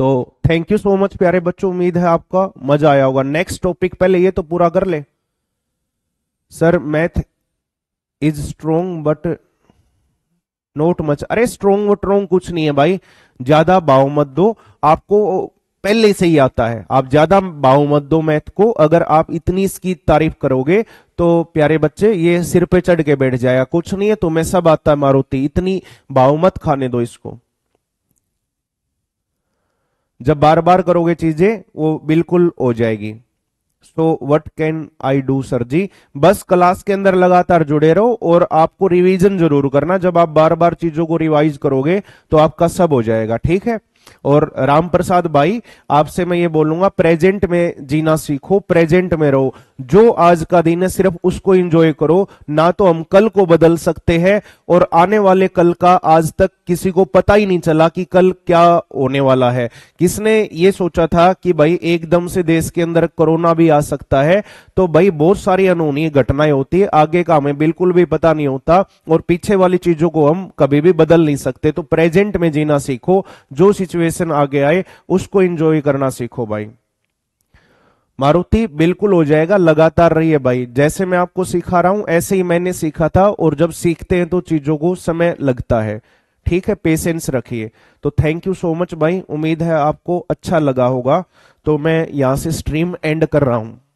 तो थैंक यू सो मच प्यारे बच्चों उम्मीद है आपका मजा आया होगा नेक्स्ट टॉपिक पहले ये तो पूरा कर ले sir math is strong but not much अरे स्ट्रोंग वट्रोंग कुछ नहीं है भाई ज्यादा भाव मत दो आपको पहले से ही आता है आप ज्यादा भाव मत दो मैथ को अगर आप इतनी इसकी तारीफ करोगे तो प्यारे बच्चे ये सिर पे चढ़ के बैठ जाएगा कुछ नहीं है तुम्हें सब आता है मारुति इतनी भाव मत खाने दो इसको जब बार बार करोगे चीजें वो बिल्कुल हो जाएगी so what can I do sir ji बस क्लास के अंदर लगातार जुड़े रहो और आपको रिवीजन जरूर करना जब आप बार बार चीजों को रिवाइज करोगे तो आपका सब हो जाएगा ठीक है और राम प्रसाद भाई आपसे मैं ये बोलूंगा प्रेजेंट में जीना सीखो प्रेजेंट में रहो जो आज का दिन है सिर्फ उसको एंजॉय करो ना तो हम कल को बदल सकते हैं और आने वाले कल का आज तक किसी को पता ही नहीं चला कि कल क्या होने वाला है किसने ये सोचा था कि भाई एकदम से देश के अंदर कोरोना भी आ सकता है तो भाई बहुत सारी अनहोनी घटनाएं होती है आगे का हमें बिल्कुल भी पता नहीं होता और पीछे वाली चीजों को हम कभी भी बदल नहीं सकते तो प्रेजेंट में जीना सीखो जो सिचुएशन सिचुएशन आगे आए उसको एंजॉय करना सीखो भाई मारुति बिल्कुल हो जाएगा लगातार रही है भाई जैसे मैं आपको सिखा रहा हूं ऐसे ही मैंने सीखा था और जब सीखते हैं तो चीजों को समय लगता है ठीक है पेशेंस रखिए तो थैंक यू सो मच भाई उम्मीद है आपको अच्छा लगा होगा तो मैं यहां से स्ट्रीम एंड कर रहा हूं